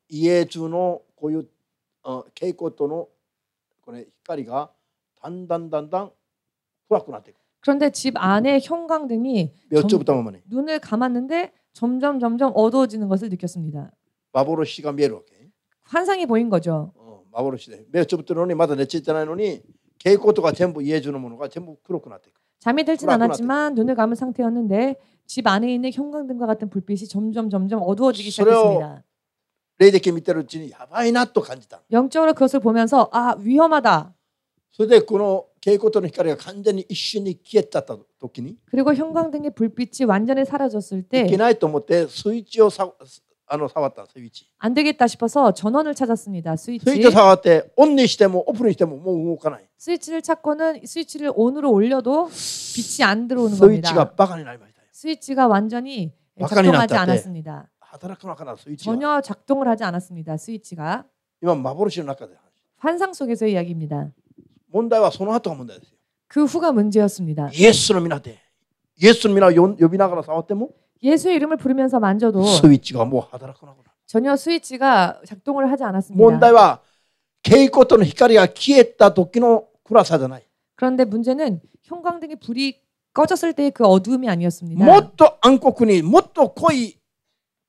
이해주노 고유 어, 케이코토노 그네 히카리가 단단단단 후락구나대. 그런데 집 안에 형광등이 점, 눈을 감았는데 점점 점점 어두워지는 것을 느꼈습니다. 마보로시가 미에로. 환상이 보인 거죠. 어, 마보로시네. 매우 부터는 마다 내치잖아요. 걔 것도가 전부 이해해주는 문화가 전부 그렇고 나대. 잠이 들진 않았지만 눈을 감은 상태였는데 집 안에 있는 형광등과 같은 불빛이 점점 점점 어두워지기 시작했습니다. 레이데케 밑에로 지니 야바이나 또 간지다. 영적으로 그것을 보면서 아 위험하다. 그런데 그의光の光가 완전히 일신이 消えた時に 그리고 형광등의 불빛이 완전히 사라졌을 때いけないと思ってスイッ 안으로 사왔다 스위치. 안 되겠다 싶어서 전원을 찾았습니다. 스위치. 스위치 사왔대. 온니 시대면 오픈이 시대면 뭐 가나. 스위치를 찾고는 스위치를 온으로 올려도 빛이 안 들어오는 겁니다. 스위치가 빠간이 날 말이다. 스위치가 완전히 작동하지 네. 않았습니다. 하다락하나 스위치. 전혀 작동을 하지 않았습니다. 스위치가. 이만 마보로시로 났거든. 환상 속에서 이야기입니다. 문제와 소노토가 문제였어요. 그 후가 문제였습니다. 예수를 믿었대. 예수를 믿어 요비나가라 싸웠대 뭐? 예수의 이름을 부르면서 만져도 스위치가 뭐 하더라구나. 전혀 스위치가 작동을 하지 않았습니다. 문제와 개이코는 히카리가 기했다 도끼노 구라사잖아 그런데 문제는 형광등의 불이 꺼졌을 때의 그 어두움이 아니었습니다. 모토 안코쿠니 모토 코이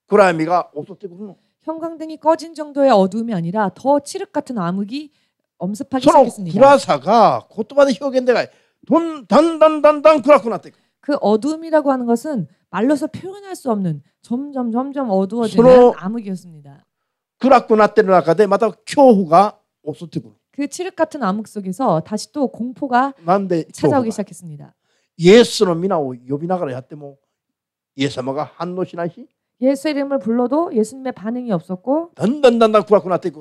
구라미가 없었대 그러 형광등이 꺼진 정도의 어두움이 아니라 더 칠흑 같은 암흑이 엄습하기 시작습니다 구라사가 고토바의 효견대가 돈 단단단단 구라쿠나테. 그 어두움이라고 하는 것은 말로서 표현할 수 없는 점점 점점 어두워지는 암흑이었습니다. 그라쿠나 때나가데 마다 교호가 오소티브. 그 칠흑 같은 암흑 속에서 다시 또 공포가 찾아오기 시작했습니다. 예수는 미나오 요비나가라 했대모 뭐 예사마가 한노시나시 예수 이름을 불러도 예수님의 반응이 없었고 단단단단 구라쿠나 때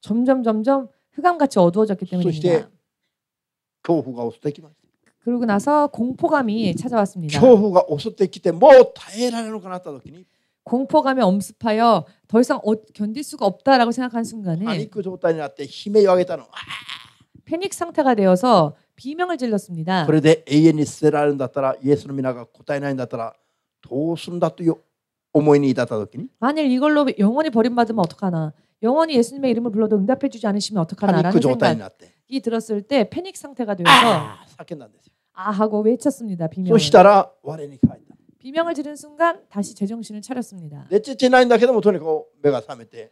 점점 점점 흑암같이 어두워졌기 때문입니다. 교호가 오소티브. 그러고 나서 공포감이 음. 찾아왔습니다. 교가 없었기 때문에 니 뭐 공포감에 엄습하여 더 이상 어, 견딜 수가 없다라고 생각한 순간에 아니 때 힘에 여하겠다는 패닉 상태가 되어서 비명을 질렀습니다. 그런데 에이엔이 라는 다따라 예수님이 나가 고다이나인 다따라 도순다또요 어머니 다따더니 만일 이걸로 영원히 버림받으면 어떡하나 영원히 예수님의 이름을 불러도 응답해주지 않으시면 어떡하나라는 그 생각. 그이 들었을 때 패닉 상태가 아, 되어서 아, 아 하고 외쳤습니다. 비명. 소시다라 와레니카 비명을 지른 순간 다시 제정신을 차렸습니다. 내찌ないんだけどもとにかく目が覚め 어,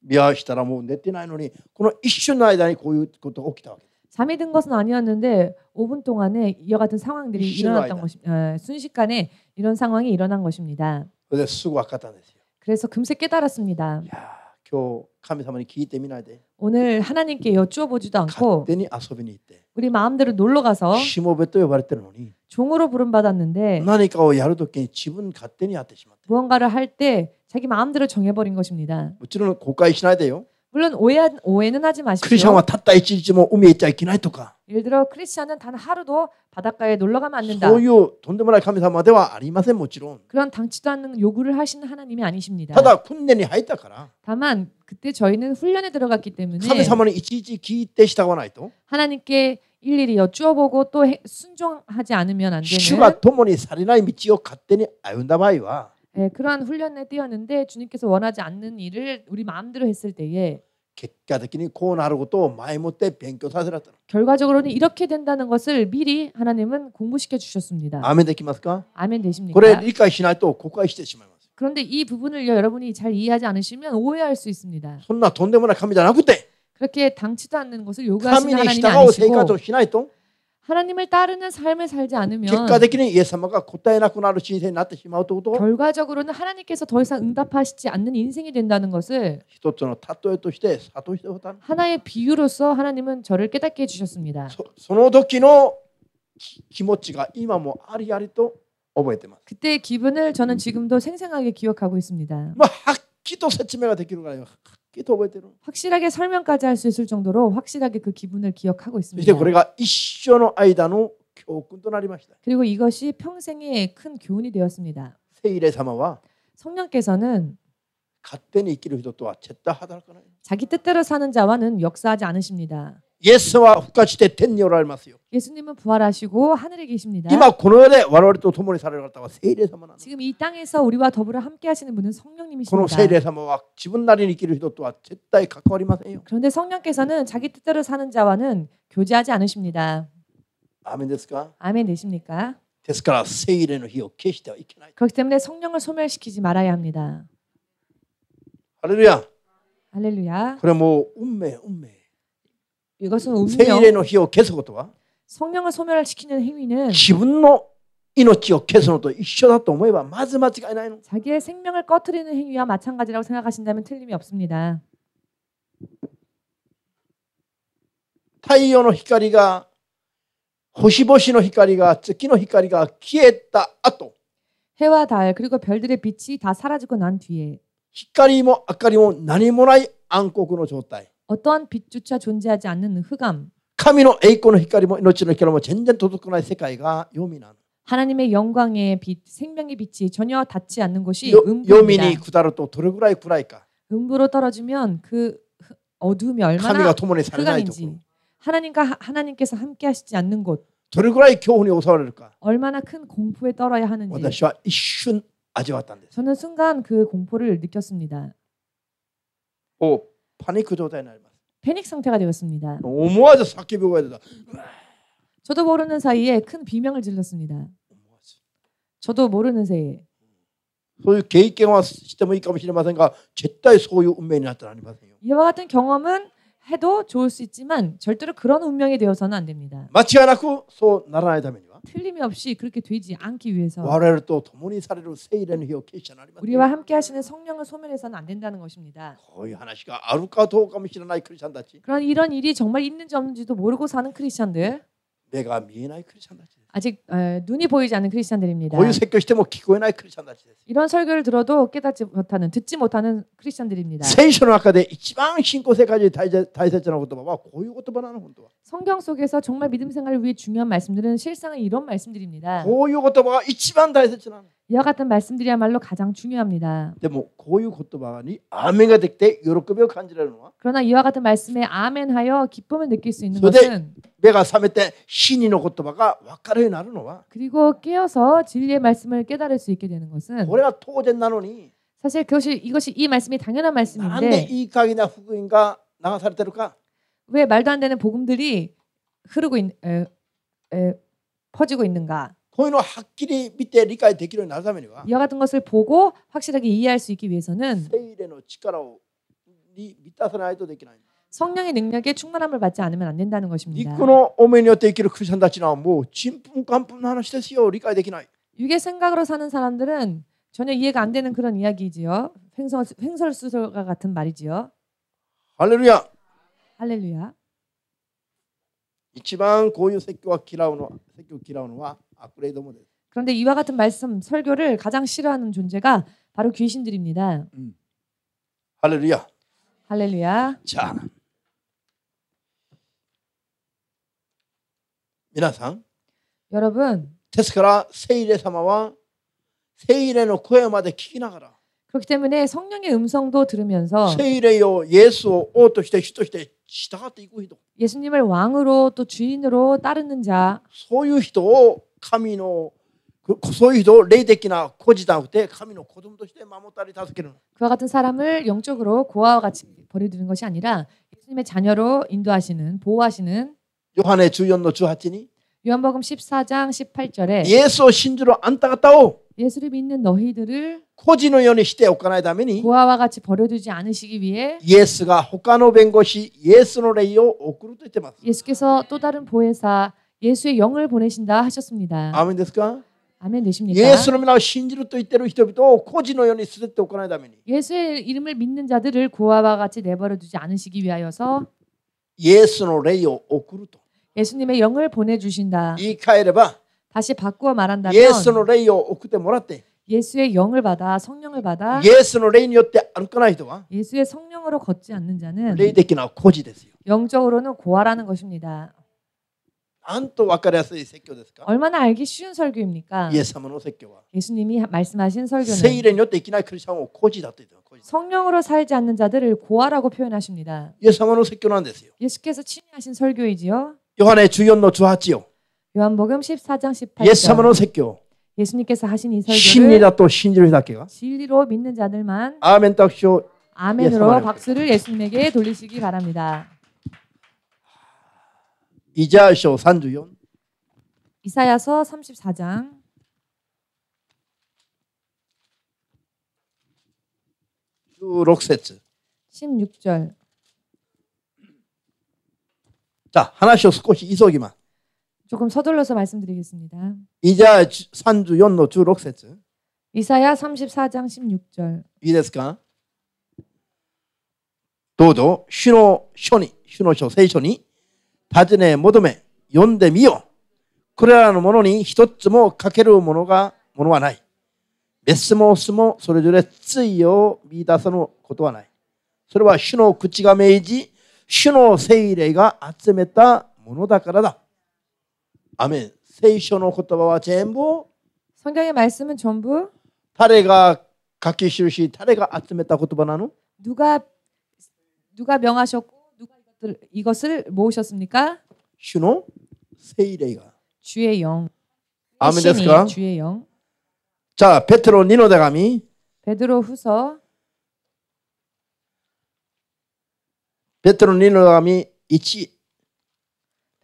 미아시다라 뭐 내띠ないのに この一瞬の間にこういうことが起 잠이 든 것은 아니었는데 5분 동안에 이와 같은 상황들이 일어났던 것입니 어, 순식간에 이런 상황이 일어난 것입니다. 그래서 금세 깨달았습니다. 야, 교 오늘 하나님께 여쭈어 보지도 않고 우리 마음대로 놀러 가서 종으로 부름 받았는데 어, 무언가를 할 때 자기 마음대로 정해버린 것입니다. 뭐 고가 돼요. 물론 오해 오해는 하지 마십시오. 크리스천과 탔다 있지 뭐 우미에 있기나 했까 예를 들어 크리스천은 단 하루도 바닷가에 놀러 가면 안 된다. 소유 돈데마라 감사마대와 아리마센 모치론. 그런 당치도 않는 요구를 하시는 하나님이 아니십니다. 다다 훈련이 하였다가라. 다만 그때 저희는 훈련에 들어갔기 때문에 감사마는 이치지 기때시다거나 또 하나님께 일일이 여쭈어보고 또 순종하지 않으면 안 되는. 슈가 도모니 살이나 미치요 갔더니 아윤다바이와 예, 그러한 훈련에 뛰었는데 주님께서 원하지 않는 일을 우리 마음대로 했을 때에 結果的にこうなることを前もって勉強させら 결과적으로는 이렇게 된다는 것을 미리 하나님은 공부시켜 주셨습니다. 雨できますか 아멘 되십니까? れ理解しないと誤解してしまい 그런데 이 부분을 여러분이 잘 이해하지 않으시면 오해할 수 있습니다. そんなとんでもない神じゃ 그렇게 당치도 않는 것을 요구하시는 하나님이 う生活を 아니시고 しないと 하나님을 따르는 삶을 살지 않으면 결과적으로는 하나님께서 더 이상 응답하시지 않는 인생이 된다는 것을 하나의 비유로서 하나님은 저를 깨닫게 해 주셨습니다. 뭐 그때 기분을 저는 지금도 생생하게 기억하고 있습니다. 뭐 기도 세침해가 되기는 거요 확실하게 설명까지 할 수 있을 정도로 확실하게 그 기분을 기억하고 있습니다. 그리고 이것이 평생의 큰 교훈이 되었습니다. 성령께서는 자기 뜻대로 사는 자와는 역사하지 않으십니다. 예수와 훅가시대 텐요를 알마세요. 예수님은 부활하시고 하늘에 계십니다. 이마 고노에 와로리 또 토모니 살아갔다가 세일에 삼아 지금 이 땅에서 우리와 더불어 함께 하시는 분은 성령님이십니다. 고노 세일에 삼아 지분 날인 있기를도 또제다 가까워리 마세요. 그런데 성령께서는 자기 뜻대로 사는 자와는 교제하지 않으십니다. 아멘 됐을까? 아멘 되십니까? 됐을까? 세일에는 희어 계시다 이케나. 그렇기 때문에 성령을 소멸시키지 말아야 합니다. 할렐루야. 할렐루야. 그래 뭐 운매 운매. 이것은 운명. 세일의 노히오 개서고도와 성령을 소멸시키는 행위는 기분의 이노치오 개선도 이쇼다 또모해봐 맞아 맞지가 아니 자기의 생명을 꺼트리는 행위와 마찬가지라고 생각하신다면 틀림이 없습니다. 타이의히카가 호시보시의 히카리가 쯔키의 아, 해와 달 그리고 별들의 빛이 다 사라지고 난 뒤에 히카리모 아카리모 나니모나이 안고의 어떠한 빛조차 존재하지 않는 흑암. 카미노 에이코노 히카리모 노치노 히카모 전전 도둑거나 세계가 요미나. 하나님의 영광의 빛, 생명의 빛이 전혀 닿지 않는 것이 음부입니다. 요민이 구다로 또 도르구라이 구라이까. 음부로 떨어지면 그 어둠이 얼마나 흑암인지 하나님과 하나님께서 함께 하시지 않는 곳. 도르구라이 교훈이 오사를까 얼마나 큰 공포에 떨어야 하는지. 저는 순간 그 공포를 느꼈습니다. 오 파닉 구 패닉 상태가 되었습니다. 오모하자 사기비고야 다 저도 모르는 사이에 큰 비명을 질렀습니다. 저도 모르는 사이에. 소유 계획 경험 시점의 경험이라면서가 절대 소유 운명이 나타나니 마세요. 이와 같은 경험은 해도 좋을 수 있지만 절대로 그런 운명이 되어서는 안 됩니다. 마치 않았고 소 나라에 다 틀림이 없이 그렇게 되지 않기 위해서 와레를 또 도문이 사례로 세일은 히오케이션 아니 우리와 함께 하시는 성령을 소멸해서는 안 된다는 것입니다. 거의 하나씩 아루카도 감시나이 크리스천다지. 그런 이런 일이 정말 있는지 없는지도 모르고 사는 크리스천들. 내가 미에나이 크리스천다지. 아직 에, 눈이 보이지 않는 크리스천들입니다. 뭐 이런 설교를 들어도 깨닫지 못하는 듣지 못하는 크리스천들입니다 성경 속에서 정말 믿음 생활을 위해 중요한 말씀들은 실상은 이런 말씀들입니다. 고유 고도바가 가장 다이세전한 이와 같은 말씀들이야말로 가장 중요합니다. 뭐 고유 고토바니 아멘가 될때 요로급여 간지라는 거. 그러나 이와 같은 말씀에 아멘하여 기쁨을 느낄 수 있는 것은 내가 삶에 때 신인의 고토바가 와카르에 나는 와 그리고 깨어서 진리의 말씀을 깨달을 수 있게 되는 것은 고래가 토된 나노니. 사실 그것이 이것이 이 말씀이 당연한 말씀인데. 안돼 이 강이나 후근인가 나가 살 때로까. 왜 말도 안 되는 복음들이 흐르고 있, 에, 에, 퍼지고 있는가? 이는 확실히 밑에 리까지 대기를 나사면이가 이와 같은 것을 보고 확실하게 이해할 수 있기 위해서는 성령의 능력에 충만함을 받지 않으면 안 된다는 것입니다. 육의 뭐 생각으로 사는 사람들은 전혀 이해가 안 되는 그런 이야기지요 횡설, 횡설수설과 같은 말이지요. 할렐루야. 할렐루야. 一番こういう説教は嫌うの説教嫌うのは 그런데 이와 같은 말씀 설교를 가장 싫어하는 존재가 바로 귀신들입니다. 음. 할렐루야. 할렐루야. 자, 미나상. 여러분. 테스카라 세일의 사마와 세일의 노코에마데 키나가라. 그렇기 때문에 성령의 음성도 들으면서 세일에요 예수 오토시대 시토시대 시다가도 고 히도 예수님을 왕으로 또 주인으로 따르는 자 소유히도 神のそういう人を霊的な孤児だくて神の子供として守ったり助ける。 그 그와 같은 사람을 영적으로 고아와 같이 버려두는 것이 아니라 예수님의 자녀로 인도하시는 보호하시는 요한의 주연노 주하티니 요한복음 14장 18절에 예수 신주로 안타 갔다오 예수를 믿는 너희들을 고지노 연에 시대 오가나이다면이 고아와 같이 버려두지 않으시기 위해 예수가 호카노 벤고시 예수노 레이오 오크루토 이때마스 예수께서 또 다른 보혜사 예수의 영을 보내신다 하셨습니다. アーメンで 아멘 되십니까? イエスの皆を信じると言ってる人々を孤児のように捨てておかな 예수의 이름을 믿는 자들을 고아와 같이 내버려 두지 않으시기 위하여서 イエスの霊を送ると 예수님의 영을 보내 주신다. 言い換えれ 다시 바꾸어 말한다면 エスの霊を送ってもらっ 예수의 영을 받아 성령을 받아 イエスの霊によって歩かない 예수의 성령으로 걷지 않는 자는 霊的な孤児ですよ 영적으로는 고아라는 것입니다. 얼마나 알기 쉬운 설교입니까? 예수님이 말씀하신 설교는 성령으로 살지 않는 자들을 고아라고 표현하십니다. 예수께서 친히 하신 설교이지요. 요한의 주연로 주하지요. 요한복음 14장 18절. 예수님께서 하신 이 설교를 또 진리로 믿는 자들만 아멘 딱쇼 아멘으로 박수를 예수님에게 돌리시기 바랍니다. 이자쇼 산주연 이사야서 34장 16세트 16절 자 하나씩 스코시 이소이만 조금 서둘러서 말씀드리겠습니다. 이자 산주 연노 주 6세트 이사야 34장 16절 이데스까 도도 신호 쇼니 신호 쇼 세이쇼니 尋ね求め、読んでみよ。これらのものに一つも欠けるものが、ものはない。別もオスもそれぞれ対を見出さぬことはない。それは主の口が命じ、主の精霊が集めたものだからだ。アメン。聖書の言葉は全部。성경의말씀은전 부。 誰が書き記し、誰が集めた言葉なの누가누가명하셨고 이것을 모으셨습니까? 신호 세이레가 주의 영 아멘 됐을까? 주의 영. 자, 베드로 니노데가미 베드로 후서 베드로 니노데가미 이치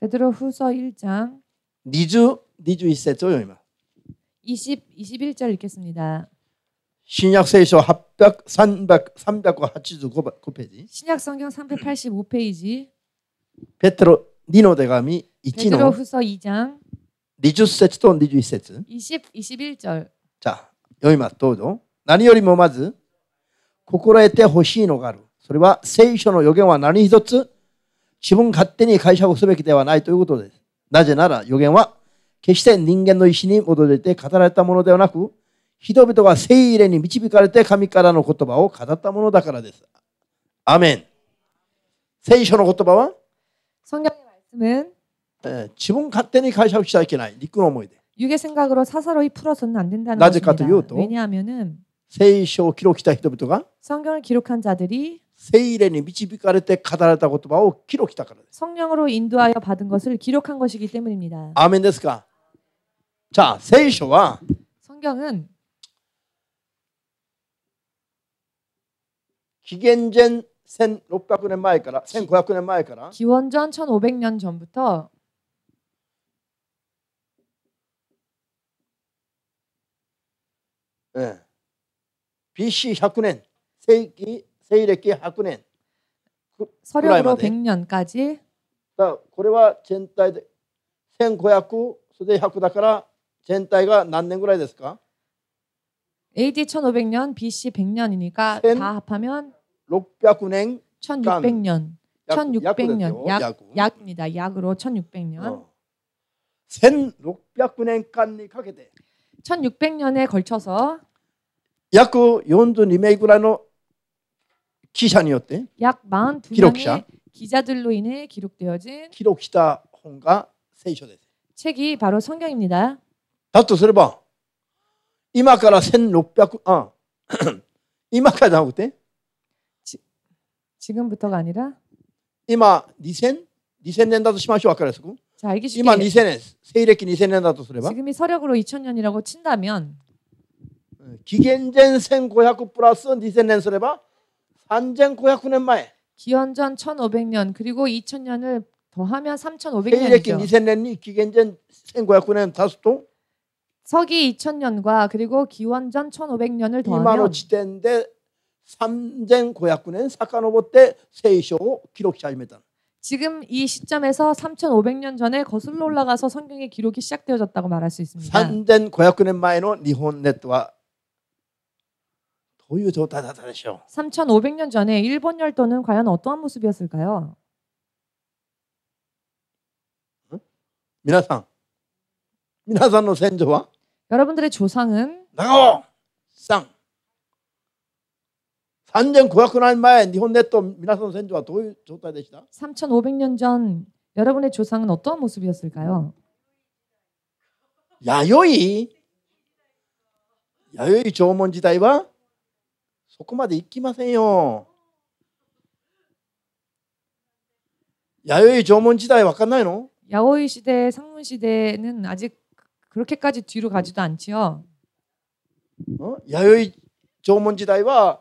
베드로 후서 1장 니주 니주 이세죠, 20 21절 읽겠습니다. 신약 세이쇼 합 300, 300, 385ページ。新約성경385페이지베드로니노대감이이치노베드로후서2장20절부터21절20 21절자여기만도도何よりもまず心得てほしいのがある。それは聖書の予言は何一つ自分勝手に解釈すべきではないということです。なぜなら予言は決して人間の意思に基づて語られたものではなく、人々が聖霊に導かれて神からの言葉を語ったものだからです。アメン。聖書の言葉は성경의말씀은ー自分勝手に解釈しちゃいけない。陸の思いで。육의생각으로사사로이풀어서는안된다는것입니다왜냐하면은聖書を記録した人々が성경을기록한자들이聖霊に導かれて語られた言葉を記録したからです。성령으로인도하여받은것을기록한것이기때문입니다アメンですかじ聖書は성경은紀元前 1600년 前から 1900년 前から 기원전 1500년 전부터 예. BC 100년 세기 세일기 100년 서력으로 100년까지 자, これは全体で 1500, それで100だから 전체가 何年ぐらいですか? AD 1500년, BC 100년이니까 다 합하면 록야군행 1600년. 1600년. 약, 입니다 약으로 1600년. 어. 6 0 0군행 깐니 가게 돼. 1600년에 걸쳐서 약 연도 니메이구라노 기산이었대. 약 42명의 기자들로 인해 기록되어진 기록시다 혼가 세이쇼데. 책이 바로 성경입니다. 다또 들봐 이마카라 1600 아. *clears throat* 이마카다 하고 때? 지금부터가 아니라 이마 니센 니센년다도 심하시 와까랬고 자 알기 쉽게 이마 니센에 세일했기 니센년다도 소래봐 지금이 서력으로 2000년이라고 친다면 어, 기겐젠센 고야쿠 플러스 니센년 소래봐 산젠 고야쿠는 마에 기원전 1500년 그리고 2000년을 더하면 3500년이죠. 세일했기 니센년이 기겐젠 센 고야쿠는 다수도 서기 2000년과 그리고 기원전 1500년을 더하면 이마로 지대데 삼쟁고약군엔 사카노보 때 세이쇼 기록 시작입니다. 지금 이 시점에서 3,500년 전에 거슬러 올라가서 성경의 기록이 시작되어졌다고 말할 수 있습니다. 산젠 고약군의 마에노 니혼 네트와 도유도 다다다시 3,500년 전에 일본 열도는 과연 어떠한 모습이었을까요? 미나상, 미나상노 센조와 여러분들의 조상은 나오쌍 3년 구하쿠나 인마혼네또 미나선 센조 도이 좋다 3,500년 전 여러분의 조상은 어떠한 모습이었을까요? 야요이 야요이 조문 지다이와 소코마데 이끼마세요. 야요이 조문 지다이 왔겠나요? 야오이 시대, 상문 시대는 아직 그렇게까지 뒤로 가지도 않지요. 어? 야요이 조문 지다이와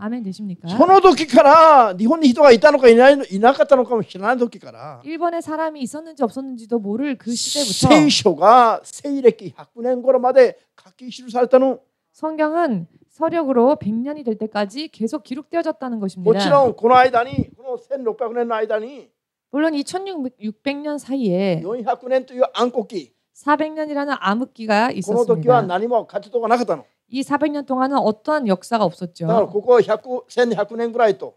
아멘 되십니까? その時から日本に人がいたのかいなかったのかも知らない時か 일본에 사람이 있었는지 없었는지도 모를 그 시대부터 세이쇼가 세이레키 100년 거로마데 각기 기록됐다는 성경은 서력으로 100년이 될 때까지 계속 기록되어졌다는 것입니다. 고나이다니, 1600년 나이다니 물론 2600년 사이에 400년이라는 암흑기가 있었습니다. 이 400년 동안은 어떠한 역사가 없었죠. だからここ1 0 0 1 0 0年ぐらいと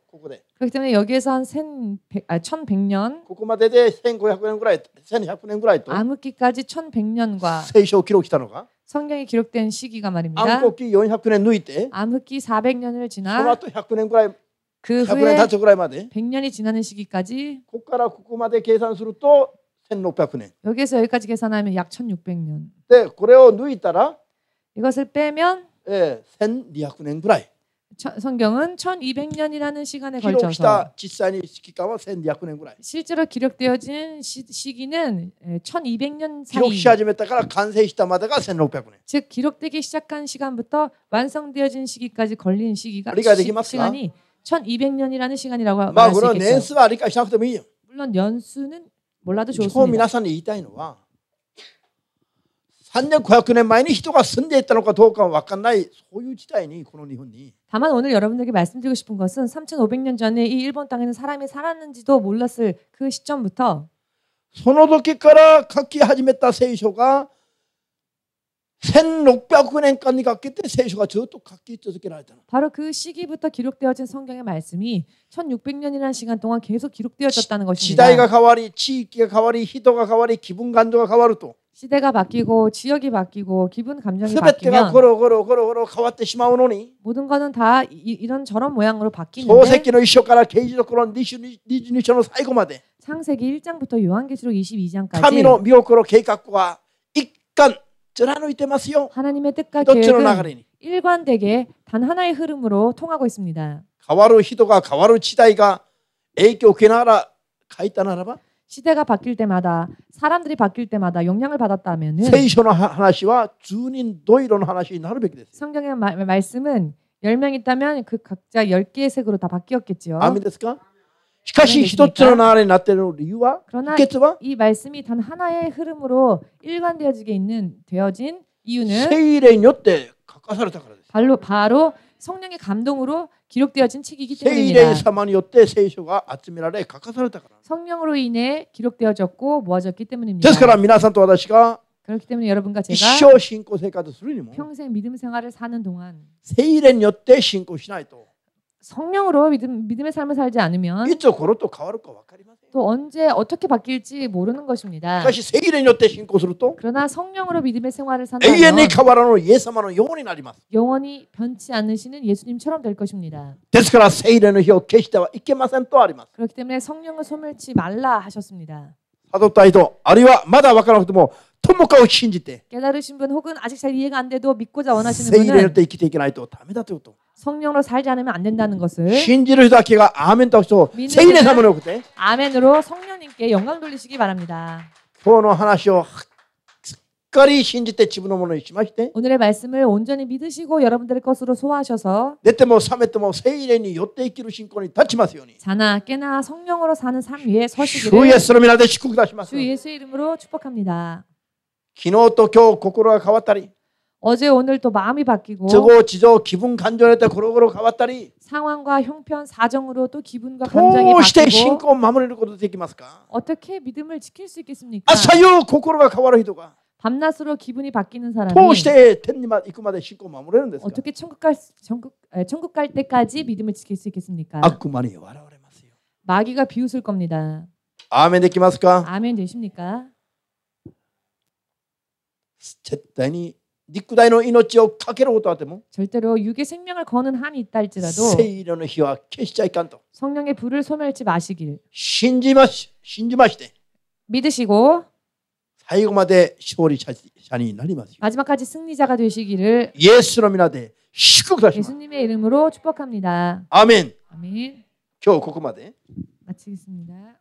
그렇기 때문에 여기에서 한1 0 0 아, 1100년 그 암흑기까지 1100년과 성경에 기록된 시기가 말입니다. 암흑기 400년 을 지나 그 후에 100년이 지나는 시기까지 여기에서 여기까지 계산하면 약 1600년. 네, 그래 누이따라 이것을 빼면 예, 센 리아쿠넨 구라이. 성경은 1200년이라는 시간에 걸쳐서 실제로 기록되어진 시, 기는 1200년 예, 사이 즉 기록되기 시작한 시간부터 완성되어진 시기까지 걸린 시기가 시, 간이 1200년이라는 시간이라고 말할 수 있겠죠. 물론 연수는 몰라도 좋습니다. 다만 오늘 여러분들에게 말씀드리고 싶은 것은 3,500년 전에 이 일본 땅에는 사람이 살았는지도 몰랐을 그 시점부터 손오도키카라 갖기 하지메 세이쇼가 센600년까지 갔기 때에 세이쇼가 저도 갖기 저렇게나 바로 그 시기부터 기록되어진 성경의 말씀이 1600년이라는 시간 동안 계속 기록되어졌다는 것입니다. 시대가 가와리, 지기가 가와리, 히도가 가와리, 기분 간도가 가와르 또 시대가 바뀌고 지역이 바뀌고 기분 감정이 바뀌면 걸어 걸어 걸어 걸어 가왔대 시마오노니 모든 거는 다 이, 런 저런 모양으로 바뀌는데 소세끼는 이 시가라 게이지도 그런 니즈니션을 살고 마대 창세기 1장부터 요한계시록 22장까지 카미노 미오코로 카획와 익간 전하노 이때마스요 하나님의 뜻과 계획은 일관되게 단 하나의 흐름으로 통하고 있습니다. 가와로 히도가 가와로 치다이가 에이교 오키나라 가 있다나 라바 시대가 바뀔 때마다 사람들이 바뀔 때마다 영향을 받았다면세이션 하나씩와 주님도 이런 하나씩 나를 뵙게 됐어요. 성경의 마, 말씀은 10명 있다면 그 각자 10개의 색으로 다바뀌었겠지 아멘데스까? 시카시 히도츠로 나를 나때는 이유와 그러나 이 말씀이 단 하나의 흐름으로 일관되어지게 있는 되어진 이유는 세일의 요때 가까사를 다 바로 바로 성령의 감동으로 기록되어진 책이기 때문입니다. 성령으로 인해 기록되어졌고 모아졌기 때문입니다. 그렇기 때문에 여러분과 제가 평생 믿음 생활을 사는 동안 세일엔 요때 신고しないと 성령으로 믿음, 믿음의 삶을 살지 않으면 또 언제 어떻게 바뀔지 모르는 것입니다. 그러나 성령으로 믿음의 생활을 산다면 영원히 변치 않으시는 예수님처럼 될 것입니다. 그렇기 때문에 성령을 소멸치 말라 하셨습니다. 사도 다이도 아니와 마다 와카나 것도 뭐못 가고 신지때 깨달으신 분 혹은 아직 잘 이해가 안 돼도 믿고자 원하시는 분은 성령으로 살지 않으면 안 된다는 것을 신지를 다케가 아멘 딱서 세일의 사으로 그때 아멘으로 성령님께 영광 돌리시기 바랍니다. 토노 하나시오 까리 신지 때 집어넣으면 있지마시대 네. 오늘의 말씀을 온전히 믿으시고 여러분들의 것으로 소화하셔서 내 때 뭐 삼회 때뭐 세일에니 요때 있기로 신권이 닫히마세요니 자나 깨나 성령으로 사는 삶 위에 서시기를 주 예수의 이름으로 축복합니다. 昨日と今日心が変わったり 어제 오늘 또 마음이 바뀌고 저거 지저 기분 간절했다 고로고로 가왔다리 상황과 형편 사정으로 또 기분과 감정이 바뀌고 신고 마무리를 거도 되겠습니까? 어떻게 믿음을 지킬 수 있겠습니까? 아사요 고꾸로가 가와라 히도가 밤낮으로 기분이 바뀌는 사람이 도시대 텐니만 입구마다 신고 마무리는 됐어 어떻게 천국 갈 천국 에, 천국 갈 때까지 믿음을 지킬 수 있겠습니까? 아쿠마니 와라 오레마세요 마귀가 비웃을 겁니다. 아멘 되겠습니까? 아멘 되십니까? 絶対に이体の命をかけることはでも 절대로 육의 생명을 거는 한이 있다 할지라도 聖霊の火は消しちゃいかん 성령의 불을 소멸치 마시길 信じまし信じまして 믿으시고 最後まで勝利者になりますよ 마지막까지 승리자가 되시기를 イエスの皆で祝福しま 예수님의 이름으로 축복합니다. 아멘. 아멘. 今日ここまで 마치겠습니다.